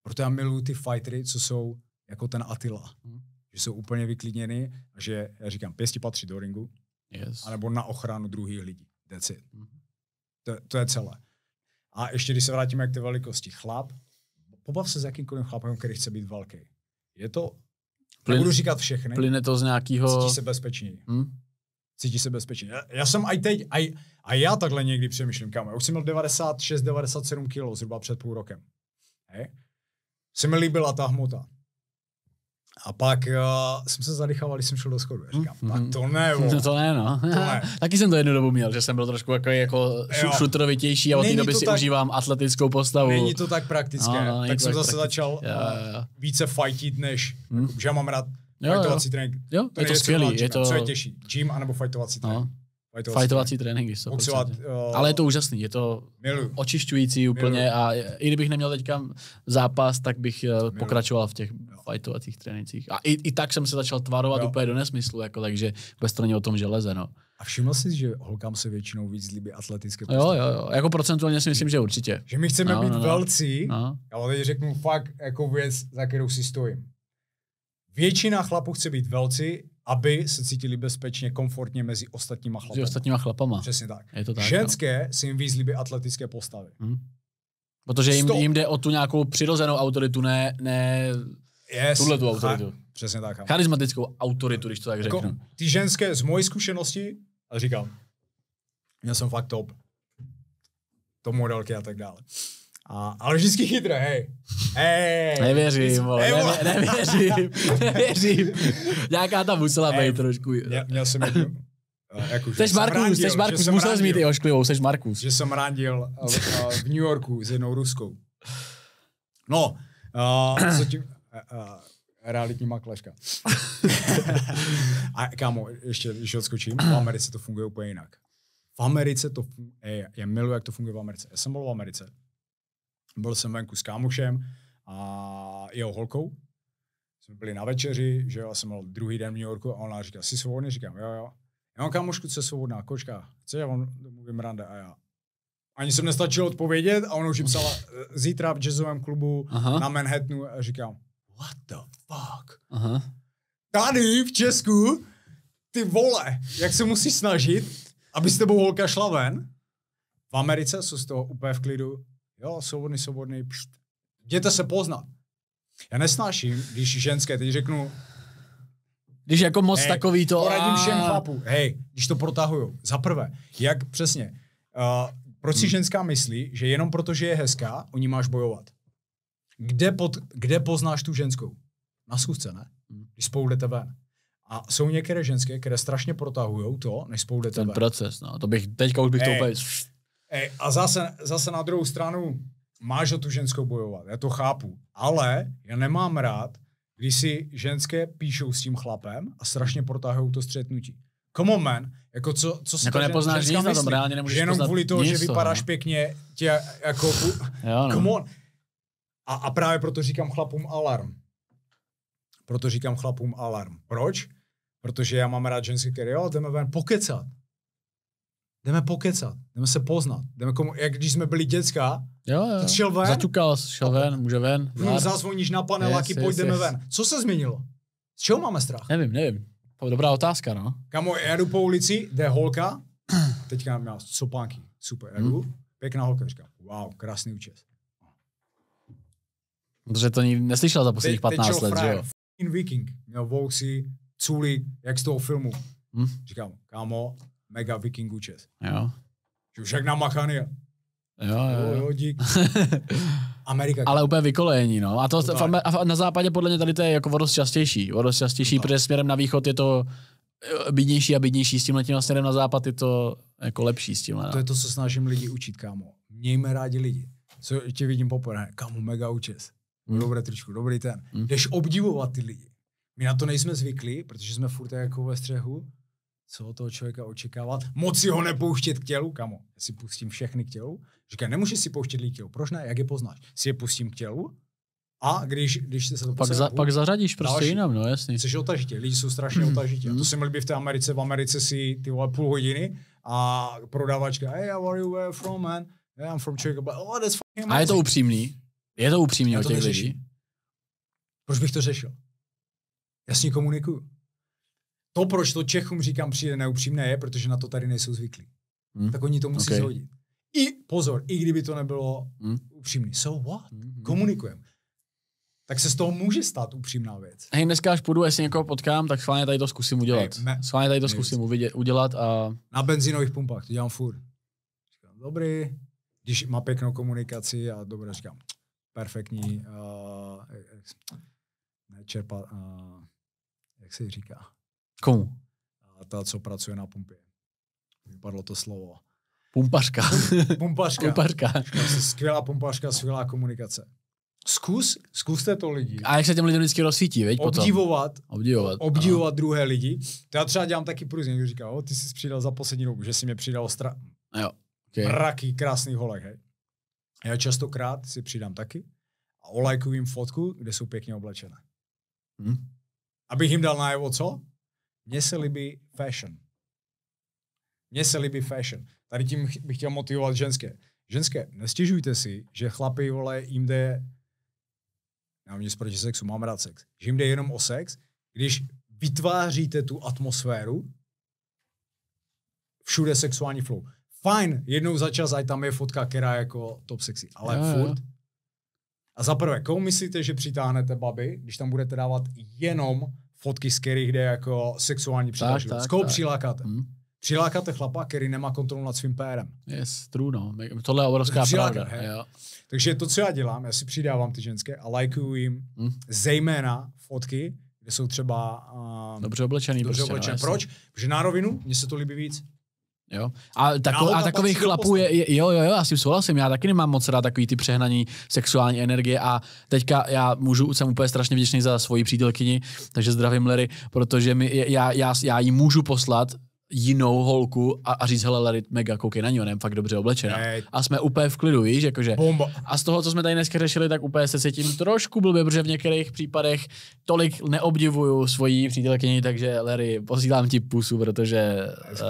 Proto já miluji ty fightery, co jsou jako ten Atila. Hmm. Že jsou úplně vyklidněny a že, já říkám, pěsti patří do ringu, yes. anebo na ochranu druhých lidí. That's it. Hmm. To, to je celé. A ještě když se vrátíme k té velikosti, chlap, pobav se s jakýmkoliv chlapem, který chce být velký. Je to Plyn, budu říkat všechny. Plyne to z nějakého... Cítí se bezpečněji. Hmm? Cítí se bezpečně. Já, já jsem i teď, aj, a já takhle někdy přemýšlím, kam. Já už jsem měl 96, 97 kg zhruba před půl rokem. Hej? Se mi líbila ta hmota. A pak uh, jsem se zadechal, když jsem šel do schodu. Říkám, mm, tak to ne, bo. no, to ne, no. To ne. Taky jsem to jednu dobu měl, že jsem byl trošku jako, jako šu- šutrovitější a od té doby si tak, užívám atletickou postavu. Není to tak praktické. No, no, tak jsem zase praktické. začal jo, eh, jo. více fajtit, než mm. že já mám rád jo, fightovací trénink. Jo, je to skvělý. Je to... Co je těžší, gym anebo fajtovací no. trénink? No fajtovací, fajtovací tréninky, Boxovat, uh, eh, Ale je to úžasný, je to milu. očišťující úplně milu. a i kdybych neměl teďka zápas, tak bych eh, milu. pokračoval v těch jo. fajtovacích trénincích. A i, i tak jsem se začal tvarovat jo. úplně do nesmyslu, jako, takže bez straně o tom železe. No. A všiml jsi, že holkám se většinou víc líbí atletické postavy? Jo, jo, jo, jako procentuálně si myslím, že určitě. Že my chceme no, být no, no. velcí, no. ale teď řeknu fakt jako věc, za kterou si stojím. Většina chlapů chce být velcí aby se cítili bezpečně, komfortně mezi ostatníma chlapama. Mezi ostatníma chlapama. Přesně tak. Je to tak no. Ženské no. si jim víc líbí atletické postavy. Hmm. Protože jim, jim jde o tu nějakou přirozenou autoritu, ne, ne yes. tuhle tu autoritu. Ha, přesně tak. Charismatickou autoritu, když to tak jako řeknu. ty ženské, z mojej zkušenosti, a říkám, měl jsem fakt top, to modelky a tak dále a, ale vždycky chytré, hej. Hej. Nevěřím, vole, hej, Ne, nevěřím, nevěřím. Nějaká tam musela být trošku. Měl, měl jsem jednu, eh, jako, seš Markus, jsi Markus, musel jsi mít i ošklivou, jsi Markus. Že jsem randil eh, eh, v New Yorku s jednou Ruskou. No, uh, co tím, uh, uh, realitní makléřka. a kámo, ještě, když odskočím, v Americe to funguje úplně jinak. V Americe to funguje, já miluji, jak to funguje v Americe. Já jsem byl v Americe byl jsem venku s kámošem a jeho holkou. Jsme byli na večeři, že jo, a jsem měl druhý den v New Yorku a ona říká, jsi svobodný? Říkám, jo, jo. Já mám kámošku, co je svobodná, kočka, co já vám domluvím rande a já. Ani jsem nestačil odpovědět a ona už jim psala eh, zítra v jazzovém klubu Aha. na Manhattanu a říkám, what the fuck? Aha. Tady v Česku, ty vole, jak se musíš snažit, aby s tebou holka šla ven? V Americe jsou z toho úplně v klidu, Jo, svobodný, svobodný, pšt. Jděte se poznat. Já nesnáším, když ženské, teď řeknu, když jako moc hey, takový to... Poradím a... všem chlapu. Hej, když to protahuju. Za prvé, jak přesně. Uh, proč si hmm. ženská myslí, že jenom protože je hezká, o ní máš bojovat? Kde, pod, kde poznáš tu ženskou? Na schůzce, ne? Hmm. Když spolu jdete ven. A jsou některé ženské, které strašně protahují to, než spolu jdete Ten ven. proces, no. To bych, teďka už bych hey, to úplně... Ej, a zase, zase na druhou stranu, máš o tu ženskou bojovat, já to chápu, ale já nemám rád, když si ženské píšou s tím chlapem a strašně protáhou to střetnutí. Come on, man. Jako co, co jako nepoznáš nic na tom, reálně nemůžeš že jenom kvůli toho, že vypadáš toho, no. pěkně, tě jako... jo, no. Come on. A, a právě proto říkám chlapům alarm. Proto říkám chlapům alarm. Proč? Protože já mám rád ženské, které jo, jdeme ven pokecat jdeme pokecat, jdeme se poznat, jdeme komu, jak když jsme byli děcka, jo, jo. šel ven, zaťukal, šel ven, může ven. Hmm, zazvoníš na paneláky, yes, pojď yes, yes. ven. Co se změnilo? Z čeho máme strach? Nevím, nevím. To je dobrá otázka, no. Kamo, jdu po ulici, jde holka, teďka měla sopánky, super, jdu, hmm. pěkná holka, říká, wow, krásný účes. Protože to ní neslyšel za posledních 15 let, že jo? Viking, měl vouxy, culi, jak z toho filmu. Hmm? Říkám, kámo, mega vikingů Čes. Jo. Že už jak na machany. Jo, jo, jo. jo dík. Amerika. Ale úplně vykolejení, no. A, to, v, a na západě podle mě tady to je jako vodost častější. Vodost častější, to no. protože směrem na východ je to eh, bídnější a bídnější s tímhle tím a směrem na západ je to jako lepší s tímhle. No. To je to, co snažím lidi učit, kámo. Mějme rádi lidi. Co tě vidím poprvé, kámo, mega učes. Mm. Dobré tričku, dobrý ten. Mm. Jdeš obdivovat ty lidi. My na to nejsme zvyklí, protože jsme furt jako ve střehu, co od toho člověka očekávat. Moc si ho nepouštět k tělu, kamo. Já si pustím všechny k tělu. Říká, nemůžeš si pouštět lidi k tělu. Proč ne? Jak je poznáš? Si je pustím k tělu a když, když se to pak, za, pak zařadíš prostě další. jinam, no jasný. Jsi otažitě, lidi jsou strašně mm. otažitě. Mm. To mhm. si měl v té Americe. V Americe si ty vole půl hodiny a prodavačka, hey, how are you, where from, man? Yeah, I'm from Czech, but oh, that's fucking A je to upřímný? Je to upřímný o těch lidí? Proč bych to řešil? Já s ní komunikuju. To, proč to Čechům říkám přijde neupřímné, je, protože na to tady nejsou zvyklí. Hmm. Tak oni to musí okay. zhodit. I pozor, i kdyby to nebylo hmm. upřímné. So what? Hmm, hmm. Komunikujeme tak se z toho může stát upřímná věc. Hej, dneska až půjdu, jestli někoho potkám, tak schválně tady to zkusím udělat. schválně tady to zkusím uvidět, udělat a... Na benzínových pumpách, to dělám furt. Říkám, dobrý, když má pěknou komunikaci a dobré, říkám, perfektní, uh, čerpa, uh, jak se říká? Komu? A ta, co pracuje na pumpě. Vypadlo to slovo. Pumpařka. pumpařka. pumpařka. Prostě skvělá pumpařka, skvělá komunikace. Zkus, zkuste to lidi. A jak se těm lidem vždycky rozsvítí, veď Obdivovat. Obdivovat. Obdivovat ano. druhé lidi. To já třeba dělám taky průzně, někdo říká, o, ty jsi přidal za poslední dobu, že jsi mě přidal stra... jo. Okay. Mraky krásný holek, hej. Já častokrát si přidám taky a olajkuju jim fotku, kde jsou pěkně oblečené. Hmm? Abych jim dal najevo co? Mně se líbí fashion. Mně se líbí fashion. Tady tím bych chtěl motivovat ženské. Ženské, nestěžujte si, že chlapy, vole, jim jde, já mám nic proti sexu, mám rád sex, že jim jde jenom o sex, když vytváříte tu atmosféru, všude sexuální flow. Fajn, jednou za čas, ať tam je fotka, která je jako top sexy, ale jo, furt. Jo. A za prvé, koho myslíte, že přitáhnete baby, když tam budete dávat jenom fotky, z kterých jde jako sexuální přitažlivost. Z koho tak. přilákáte? Hmm. Přilákáte chlapa, který nemá kontrolu nad svým pérem. Yes, true, no. Tohle je obrovská Přilákat, pravda. Jo. Takže to, co já dělám, já si přidávám ty ženské a lajkuju jim hmm. zejména fotky, kde jsou třeba... Um, dobře prostě, no, oblečený. Dobře prostě, oblečený. No, Proč? Protože na rovinu, mně se to líbí víc. Jo? A, tako, no, a takových chlapů je, jo, jo, jo, já si souhlasím, já taky nemám moc rád takový ty přehnaní sexuální energie a teďka já můžu, jsem úplně strašně vděčný za svoji přítelkyni, takže zdravím Lery, protože mi, já, já, já jí můžu poslat jinou holku a, a říct, hele, Larry, mega koukej na ní, ona je fakt dobře oblečená. A jsme úplně v klidu, víš, jakože. Bomba. A z toho, co jsme tady dneska řešili, tak úplně se cítím trošku blbě, protože v některých případech tolik neobdivuju svoji přítelkyni, takže Larry, posílám ti pusu, protože uh,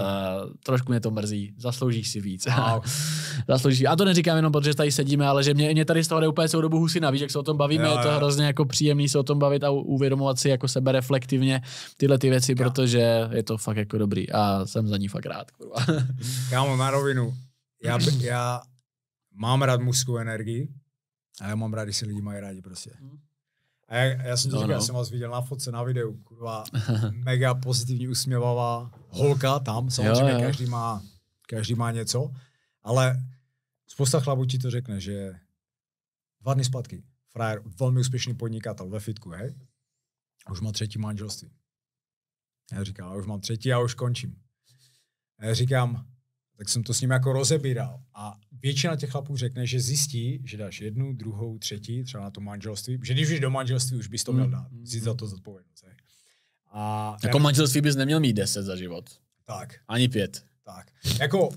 trošku mě to mrzí, zasloužíš si víc. Wow. zaslouží. A to neříkám jenom, protože tady sedíme, ale že mě, mě tady z toho jde úplně celou dobu husina, víš, jak se o tom bavíme, jo, je to hrozně jako příjemný se o tom bavit a uvědomovat si jako sebe reflektivně tyhle ty věci, jo. protože je to fakt jako dobrý a jsem za ní fakt rád. Kurva. Kámo, na rovinu. Já, já mám rád mužskou energii a já mám rád, když se lidi mají rádi prostě. Mhm. A já, já jsem to no, říkal, no. já jsem vás viděl na fotce, na videu, kurva, mega pozitivní, usměvavá holka tam, samozřejmě jo, jo. každý má, každý má něco, ale Spousta chlapů ti to řekne, že dva dny zpátky, frajer, velmi úspěšný podnikatel ve fitku, hej, a už má třetí manželství. Já říkám, už mám třetí a už končím. Já říkám, tak jsem to s ním jako rozebíral. A většina těch chlapů řekne, že zjistí, že dáš jednu, druhou, třetí, třeba na to manželství, že když už do manželství, už bys to měl mm, dát, vzít za to mm. zodpovědnost. Hej. A jako já... manželství bys neměl mít deset za život. Tak. Ani pět. Tak. Jako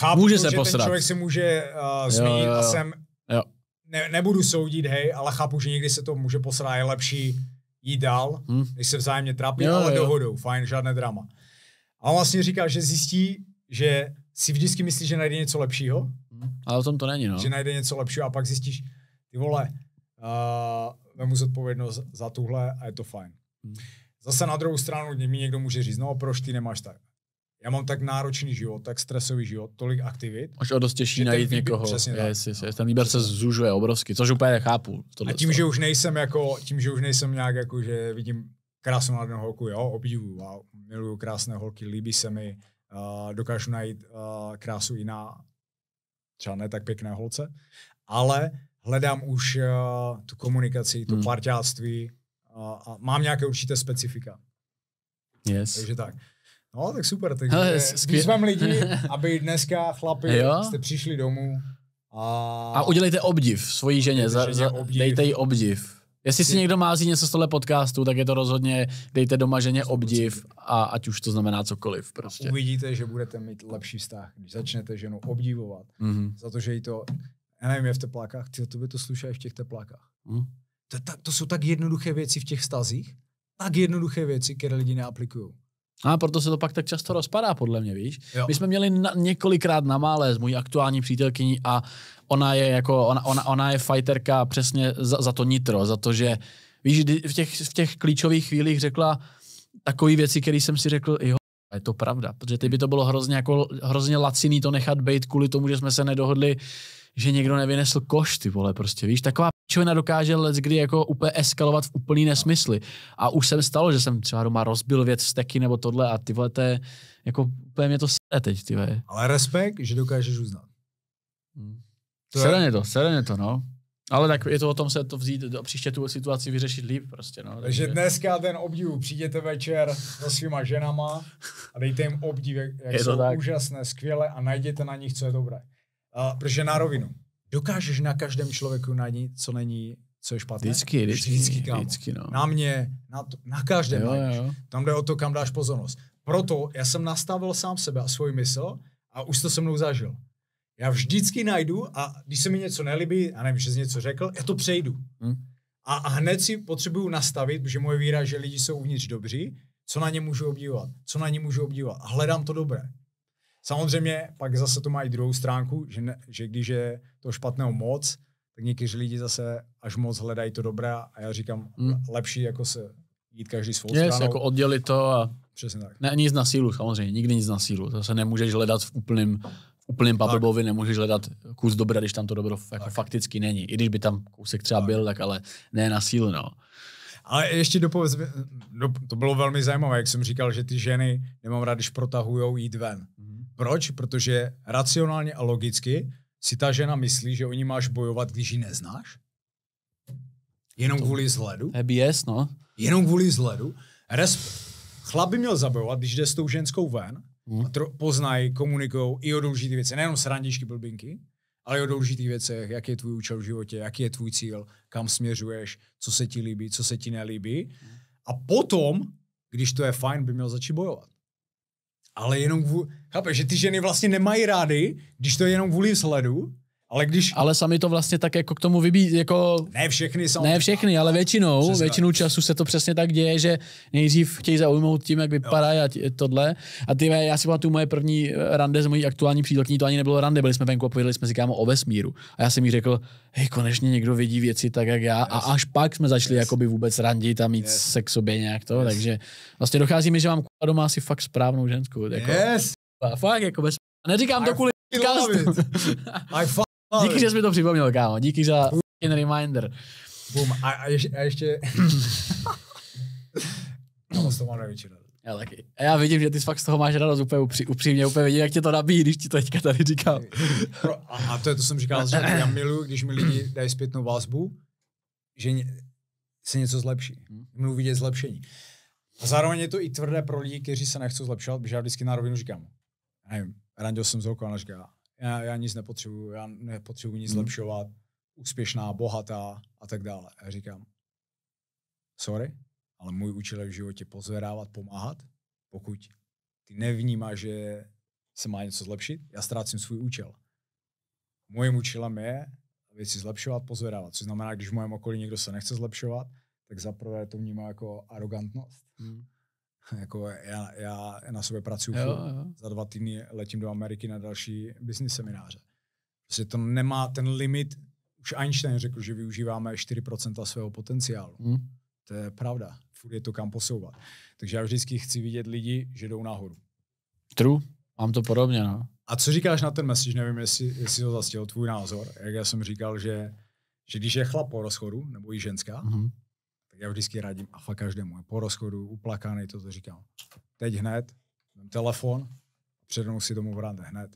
Chápu, může se že posrat. ten člověk si může uh, eh, změnit jo, jo, jo. a jsem... Jo. Ne, nebudu soudit, hej, ale chápu, že někdy se to může posrat. Je lepší jít dál, hmm. než se vzájemně trápí, jo, ale jo. dohodou. Fajn, žádné drama. A on vlastně říká, že zjistí, že si vždycky myslí, že najde něco lepšího. Hmm. Ale o tom to není, no. Že najde něco lepšího a pak zjistíš, ty vole, uh, vemu zodpovědnost za tuhle a je to fajn. Hmm. Zase na druhou stranu mi někdo může říct, no proč ty nemáš tak, já mám tak náročný život, tak stresový život, tolik aktivit. Až o dost těžší najít výběr, někoho. Přesně yes, tak, yes, yes, no, ten výběr se zužuje obrovsky, což úplně nechápu. Tohle a tím, že už nejsem jako, tím, že už nejsem nějak jako, že vidím krásnou mladou holku, jo, obdivuju a miluju krásné holky, líbí se mi, uh, dokážu najít uh, krásu i na třeba ne tak pěkné holce, ale hledám už uh, tu komunikaci, to hmm. parťáctví uh, a mám nějaké určité specifika. Yes. Takže tak. No, tak super. Takže Hele, výzvem lidi, aby dneska, chlapi, jo? jste přišli domů a... A udělejte obdiv svojí ženě, za, za, obdiv. dejte jí obdiv. Jestli si někdo má něco z tohle podcastu, tak je to rozhodně, dejte doma ženě obdiv a ať už to znamená cokoliv. Prostě. Uvidíte, že budete mít lepší vztah, když začnete ženu obdivovat mm-hmm. za to, že jí to, já nevím, je v teplákách, ty to by to slušají v těch teplákách. Mm. To, to, to jsou tak jednoduché věci v těch stazích, tak jednoduché věci, které lidi neaplikují. A proto se to pak tak často rozpadá, podle mě, víš? Jo. My jsme měli na, několikrát na mále s mojí aktuální přítelkyní a ona je jako, ona, ona, ona je fighterka přesně za, za to nitro, za to, že víš, v těch, v těch klíčových chvílích řekla takové věci, které jsem si řekl, jo, je to pravda, protože ty by to bylo hrozně, jako, hrozně laciný to nechat být kvůli tomu, že jsme se nedohodli že někdo nevynesl koš, ty vole, prostě, víš, taková pičovina dokáže let, kdy jako úplně eskalovat v úplný no. nesmysly. A už jsem stalo, že jsem třeba doma rozbil věc steky nebo tohle a ty vole, to je, jako úplně mě to sere teď, ty vole. Ale respekt, že dokážeš uznat. Hmm. To je... to, sere to, no. Ale tak je to o tom se to vzít do příště tu situaci vyřešit líp prostě, no. Takže, dneska ten obdiv, přijděte večer se svýma ženama a dejte jim obdiv, jak, jak jsou tak. úžasné, skvěle a najděte na nich, co je dobré. Uh, protože na rovinu, dokážeš na každém člověku najít, co není, co je špatné? Vždycky, vždycky, vždycky, kámo. vždycky no. Na mě, na, to, na každém jo, Jo. Tam jde o to, kam dáš pozornost. Proto já jsem nastavil sám sebe a svůj mysl a už to se mnou zažil. Já vždycky najdu a když se mi něco nelíbí, a nevím, že jsi něco řekl, já to přejdu. Hmm. A, a hned si potřebuju nastavit, protože moje víra, že lidi jsou uvnitř dobří, co na ně můžu obdivovat, co na ně můžu obdivovat. A hledám to dobré. Samozřejmě pak zase to i druhou stránku, že, ne, že když je to špatného moc, tak někteří lidi zase až moc hledají to dobré a já říkám, mm. lepší jako se jít každý svou yes, stranou. jako oddělit to a Přesně tak. Ne, nic na sílu, samozřejmě, nikdy nic na sílu. To se nemůžeš hledat v úplném úplným bubblebovi, nemůžeš hledat kus dobra, když tam to dobro jako fakticky není. I když by tam kousek třeba tak. byl, tak ale ne na sílu, no. Ale ještě dopověz, do, no, to bylo velmi zajímavé, jak jsem říkal, že ty ženy nemám rád, když protahujou jít ven. Mm-hmm. Proč? Protože racionálně a logicky si ta žena myslí, že o ní máš bojovat, když ji neznáš? Jenom to kvůli vzhledu? EBS, no. Jenom kvůli vzhledu? Resp- Chlap by měl zabojovat, když jde s tou ženskou ven, hmm. a tro- poznají, komunikují i o důležitých věcech, nejenom srandičky, blbinky, ale i o důležitých věcech, jaký je tvůj účel v životě, jaký je tvůj cíl, kam směřuješ, co se ti líbí, co se ti nelíbí. Hmm. A potom, když to je fajn, by měl začít bojovat ale jenom kvůli, chápeš, že ty ženy vlastně nemají rády, když to je jenom kvůli sledu, ale když... Ale sami to vlastně tak jako k tomu vybí, jako... Ne všechny jsou. Ne všechny, ale většinou, přesně. většinou času se to přesně tak děje, že nejdřív chtějí zaujmout tím, jak vypadá a tohle. A ty, já si pamatuju moje první rande s mojí aktuální přítelkyní, to ani nebylo rande, byli jsme venku a pověděli jsme si kámo o vesmíru. A já jsem jí řekl, hej, konečně někdo vidí věci tak, jak já. Yes. A až pak jsme začali yes. jakoby vůbec randit a mít yes. se k sobě nějak to. Yes. Takže vlastně dochází mi, že mám kurva doma asi fakt správnou ženskou. Jako, yes. Fakt, jako bez... neříkám I to kvůli I No, Díky, no. že jsi mi to připomněl, kámo. Díky za reminder. Bum, a, a, ještě... A ještě... no, to mám největší Já taky. A já vidím, že ty fakt z toho máš radost úplně upří, upřímně, úplně vidím, jak tě to nabíjí, když ti to teďka tady říkám. a to je to, co jsem říkal, že já miluju, když mi lidi dají zpětnou vazbu, že se něco zlepší. Hmm. Mluví vidět zlepšení. A zároveň je to i tvrdé pro lidi, kteří se nechcou zlepšovat, protože já vždycky na rovinu říkám, nevím, randil jsem z roku, a říkám, já, já nic nepotřebuju, já nepotřebuju nic hmm. zlepšovat, úspěšná, bohatá a tak dále. Já říkám, sorry, ale můj účel je v životě pozvedávat, pomáhat. Pokud ty nevnímáš, že se má něco zlepšit, já ztrácím svůj účel. Mojím účelem je věci zlepšovat, pozvedávat. Což znamená, když v mém okolí někdo se nechce zlepšovat, tak zaprvé to vnímá jako arrogantnost. Hmm. Jako já, já na sobě pracuji, jo, jo. za dva týdny letím do Ameriky na další business semináře. Prostě to nemá ten limit, už Einstein řekl, že využíváme 4% svého potenciálu. Hmm. To je pravda, furt je to kam posouvat. Takže já vždycky chci vidět lidi, že jdou nahoru. True, mám to podobně. No. A co říkáš na ten message, nevím, jestli, jestli to zastěl tvůj názor, jak já jsem říkal, že, že když je chlap po rozchodu, nebo i ženská, mm-hmm tak já vždycky radím a fakt každému. Po rozchodu, uplakaný, to, to říkám. Teď hned, mám telefon, přednou si tomu vrátě hned.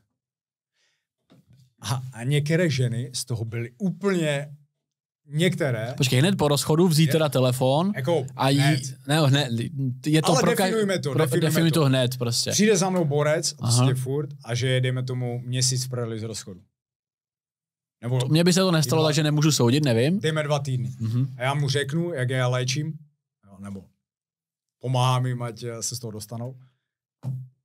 A, a některé ženy z toho byly úplně Některé. Počkej, hned po rozchodu vzít je, teda telefon. Jako a jí, hned. Ne, hned, je to Ale pro, definujme to. Pro, definujeme Definujeme to. to hned prostě. Přijde za mnou borec, prostě furt, a že jdeme tomu, měsíc prodali z rozchodu. Nebo, Mně by se to nestalo, takže nemůžu soudit, nevím. Dejme dva týdny. Mm-hmm. A já mu řeknu, jak já léčím, jo, nebo pomáhám jim, ať eh, se z toho dostanou.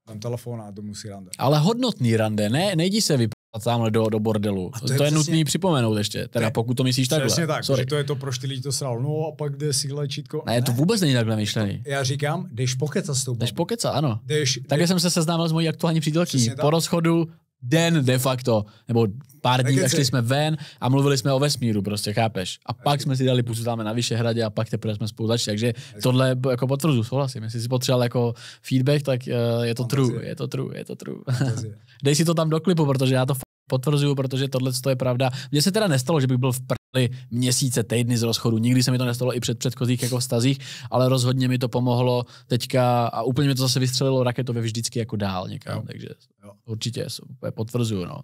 Dám telefon a domů si rande. Ale hodnotný rande, ne, nejdi se vyp tamhle do, do bordelu. A to, je to je, nutný připomenout ještě, teda ne, pokud to myslíš takhle. Přesně tak, Sorry. to je to, proč ty lidi to sral. No a pak jde si léčitko. Ne, ne, to vůbec není takhle myšlený. To, já říkám, jdeš pokeca s tou Jdeš pokeca, ano. Jdeš, Takže jdeš... jsem se seznámil s mojí aktuální přítelkyní. Po rozchodu den de facto, nebo pár dní, tak jsme ven a mluvili jsme o vesmíru, prostě, chápeš? A pak jsme si dali pusu tam na Vyšehradě a pak teprve jsme spolu začali, takže tohle jako potvrdu, souhlasím. Jestli si potřeboval jako feedback, tak eh, je to true, je to true, je to true. Dej si to tam do klipu, protože já to potvrzuju, protože tohle je pravda. Mně se teda nestalo, že bych byl v prdeli měsíce, týdny z rozchodu. Nikdy se mi to nestalo i před předchozích jako vztazích, ale rozhodně mi to pomohlo teďka a úplně mi to zase vystřelilo raketově vždycky jako dál někam. Jo. Takže jo. určitě potvrzuju. No.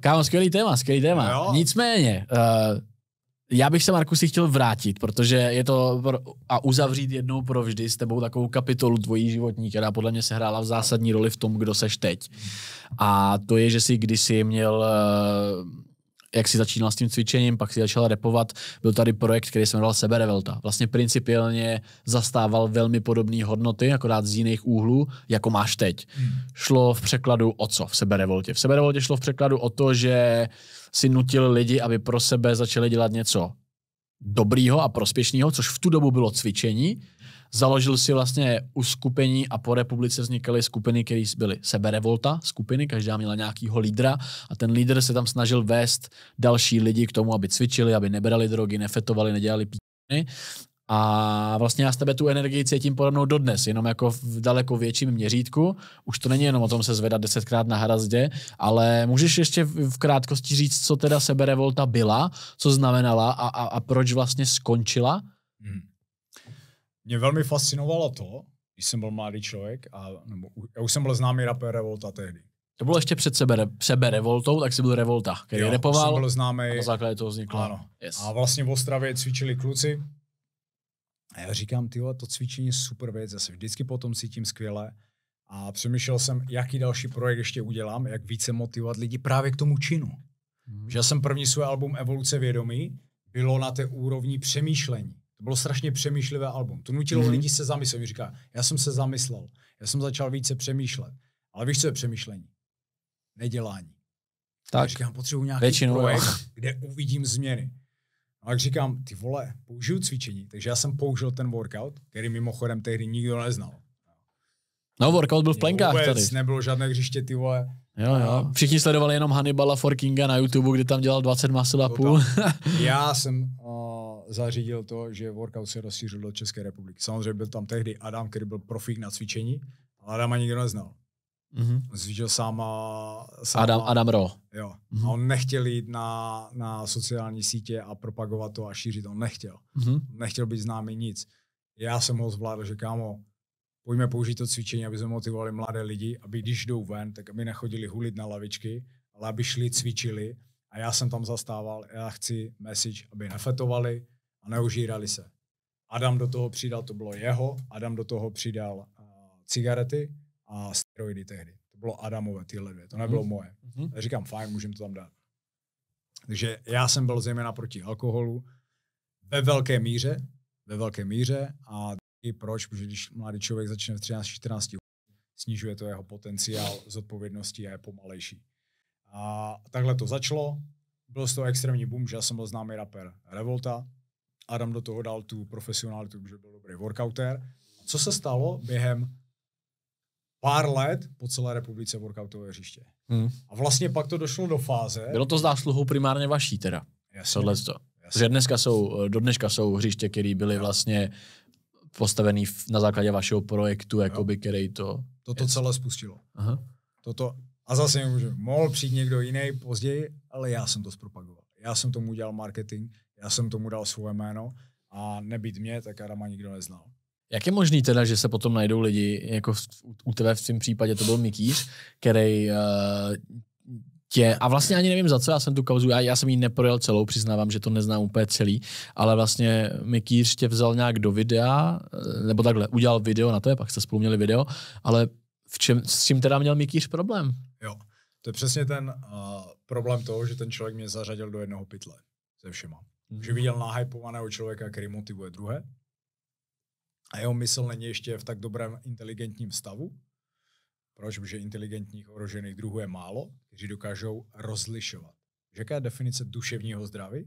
Kámo, skvělý téma, skvělý téma. Jo. Nicméně, uh, já bych se, Marku, si chtěl vrátit, protože je to a uzavřít jednou pro vždy s tebou takovou kapitolu tvojí životní, která podle mě se hrála v zásadní roli v tom, kdo seš teď. A to je, že jsi kdysi měl eh, jak si začínal s tím cvičením, pak si začal repovat, byl tady projekt, který se jmenoval Seberevelta. Vlastně principiálně zastával velmi podobné hodnoty, akorát z jiných úhlů, jako máš teď. Hmm. Šlo v překladu o co v Seberevoltě? V Seberevoltě šlo v překladu o to, že uh, si nutil lidi, aby pro sebe začali dělat něco dobrýho a prospěšného, což v tu dobu bylo cvičení. Založil si vlastně uskupení a po republice vznikaly skupiny, které byly seberevolta, skupiny, každá měla nějakýho lídra a ten lídr se tam snažil vést další lidi k tomu, aby cvičili, aby nebrali drogy, nefetovali, nedělali píčiny a vlastně já s tebe tu energii cítím podobnou dodnes, jenom jako v daleko větším měřítku. Už to není jenom o tom se zvedat desetkrát na hrazdě, ale můžeš ještě v krátkosti říct, co teda seberevolta byla, co znamenala a, a, a proč vlastně skončila? Hmm. Mě velmi fascinovalo to, když jsem byl mladý člověk, a, nebo já už jsem byl známý rapper Revolta tehdy. To bylo ještě před sebe, sebe Revoltou, tak si byl Revolta, který jo, repoval jsem byl známý, a na základě toho vzniklo. Ano. Yes. A vlastně v Ostravě cvičili kluci, a já říkám, tyhle, to cvičení je super věc, já se vždycky potom cítím skvěle. A přemýšlel jsem, jaký další projekt ještě udělám, jak více motivovat lidi právě k tomu činu. Mm. Že já jsem první svůj album Evoluce vědomí, bylo na té úrovni přemýšlení. To bylo strašně přemýšlivé album. To nutilo mm. lidi se zamyslet. Říká, já jsem se zamyslel, já jsem začal více přemýšlet. Ale víš, co je přemýšlení? Nedělání. Tak. Já říkám, potřebuji nějaký Většinou. projekt, kde uvidím změny. A jak říkám, ty vole, použiju cvičení. Takže já jsem použil ten workout, který mimochodem tehdy nikdo neznal. No, workout byl v plenkách vůbec tady. nebylo žádné hřiště, ty vole. Jo, jo. Všichni sledovali jenom Hannibala Forkinga na YouTube, kde tam dělal 20 masil a půl. já jsem uh, zařídil to, že workout se rozšířil do České republiky. Samozřejmě byl tam tehdy Adam, který byl profík na cvičení, ale Adama nikdo neznal. Mm-hmm. Zvížel sám, sám Adam, Adam Ro. Jo. Mm-hmm. A on nechtěl jít na, na sociální sítě a propagovat to a šířit. On nechtěl. Mm-hmm. Nechtěl být známý nic. Já jsem ho zvládl, že kámo, pojďme použít to cvičení, aby jsme motivovali mladé lidi, aby když jdou ven, tak aby nechodili hulit na lavičky, ale aby šli, cvičili. A já jsem tam zastával, já chci message, aby nefetovali a neužírali se. Adam do toho přidal, to bylo jeho, Adam do toho přidal uh, cigarety, a steroidy tehdy. To bylo Adamové tyhle dvě, to nebylo mhm. moje. Mm-hmm. Já říkám, fajn, můžem to tam dát. Takže já jsem byl zejména proti alkoholu ve velké míře, ve velké míře a i proč, protože když mladý člověk začne v 13-14 snižuje to jeho potenciál zodpovědnosti a je pomalejší. A takhle to začalo, byl z toho extrémní boom, že já jsem byl známý rapper Revolta, Adam do toho dal tu profesionalitu, že byl dobrý workouter. A co se stalo během pár let po celé republice workoutové hřiště. Hmm. A vlastně pak to došlo do fáze. Bylo to zásluhou primárně vaší teda. Jasně. Tohle to. Jasně. Že dneska jsou, do dneška jsou hřiště, které byly vlastně postavené na základě vašeho projektu, jakoby, který to... Toto celé spustilo. Aha. Toto, a zase můžu, mohl přijít někdo jiný později, ale já jsem to zpropagoval. Já jsem tomu udělal marketing, já jsem tomu dal svoje jméno a nebýt mě, tak Adama nikdo neznal. Jak je možný teda, že se potom najdou lidi, jako u tebe v tom případě to byl Mikýř, který uh, tě, a vlastně ani nevím za co, já jsem tu kauzu, já, já jsem ji neprojel celou, přiznávám, že to neznám úplně celý, ale vlastně Mikýř tě vzal nějak do videa, eh, nebo takhle, udělal video na to, pak jste spolu měli video, ale v čem, s čím teda měl Mikýř problém? Jo, to je přesně ten uh, problém toho, že ten člověk mě zařadil do jednoho pytle se všema. Mm. Že viděl nahypovaného člověka, který motivuje druhé, a jeho mysl není ještě v tak dobrém inteligentním stavu. Proč? Protože inteligentních ohrožených druhů je málo, kteří dokážou rozlišovat. Že jaká je definice duševního zdraví?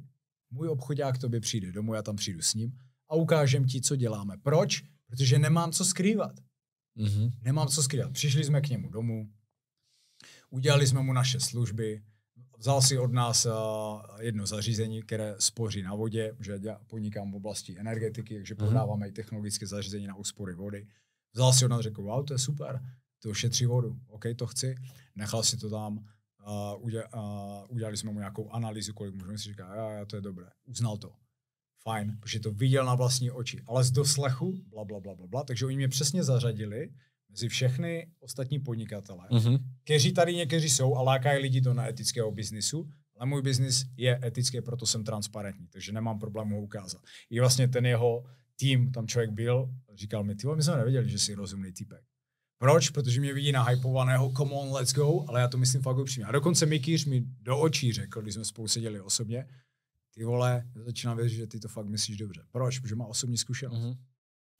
Můj obchodák k tobě přijde domů, já tam přijdu s ním a ukážem ti, co děláme. Proč? Protože nemám co skrývat. Mm-hmm. Nemám co skrývat. Přišli jsme k němu domů, udělali jsme mu naše služby, Vzal si od nás eh, jedno zařízení, které spoří na vodě, že já podnikám v oblasti energetiky, takže mm-hmm. prodáváme i technologické zařízení na úspory vody. Vzal si od nás, řekl, wow, to je super, to šetří vodu, OK, to chci. Nechal si to tam, eh, eh, udělali jsme mu nějakou analýzu, kolik můžeme si říkat, já, já, to je dobré. Uznal to. Fajn, protože to viděl na vlastní oči, ale z doslechu, bla, bla, bla, bla, bla. Takže oni mě přesně zařadili mezi všechny ostatní podnikatele, mm-hmm. kteří tady někteří jsou a lákají lidi do neetického biznisu, ale můj biznis je etický, proto jsem transparentní, takže nemám problém ho ukázat. I vlastně ten jeho tým, tam člověk byl, říkal mi, ty my jsme nevěděli, že jsi rozumný typek. Proč? Protože mě vidí hypovaného come on, let's go, ale já to myslím fakt upřímně. A dokonce Mikýř mi do očí řekl, když jsme spolu seděli osobně, ty vole, začínám věřit, že ty to fakt myslíš dobře. Proč? Protože má osobní zkušenost. Mm-hmm.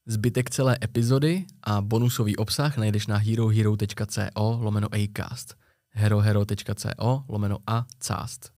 Zbytek celé epizody a bonusový obsah najdeš na herohero.co lomeno acast herohero.co lomeno a cast.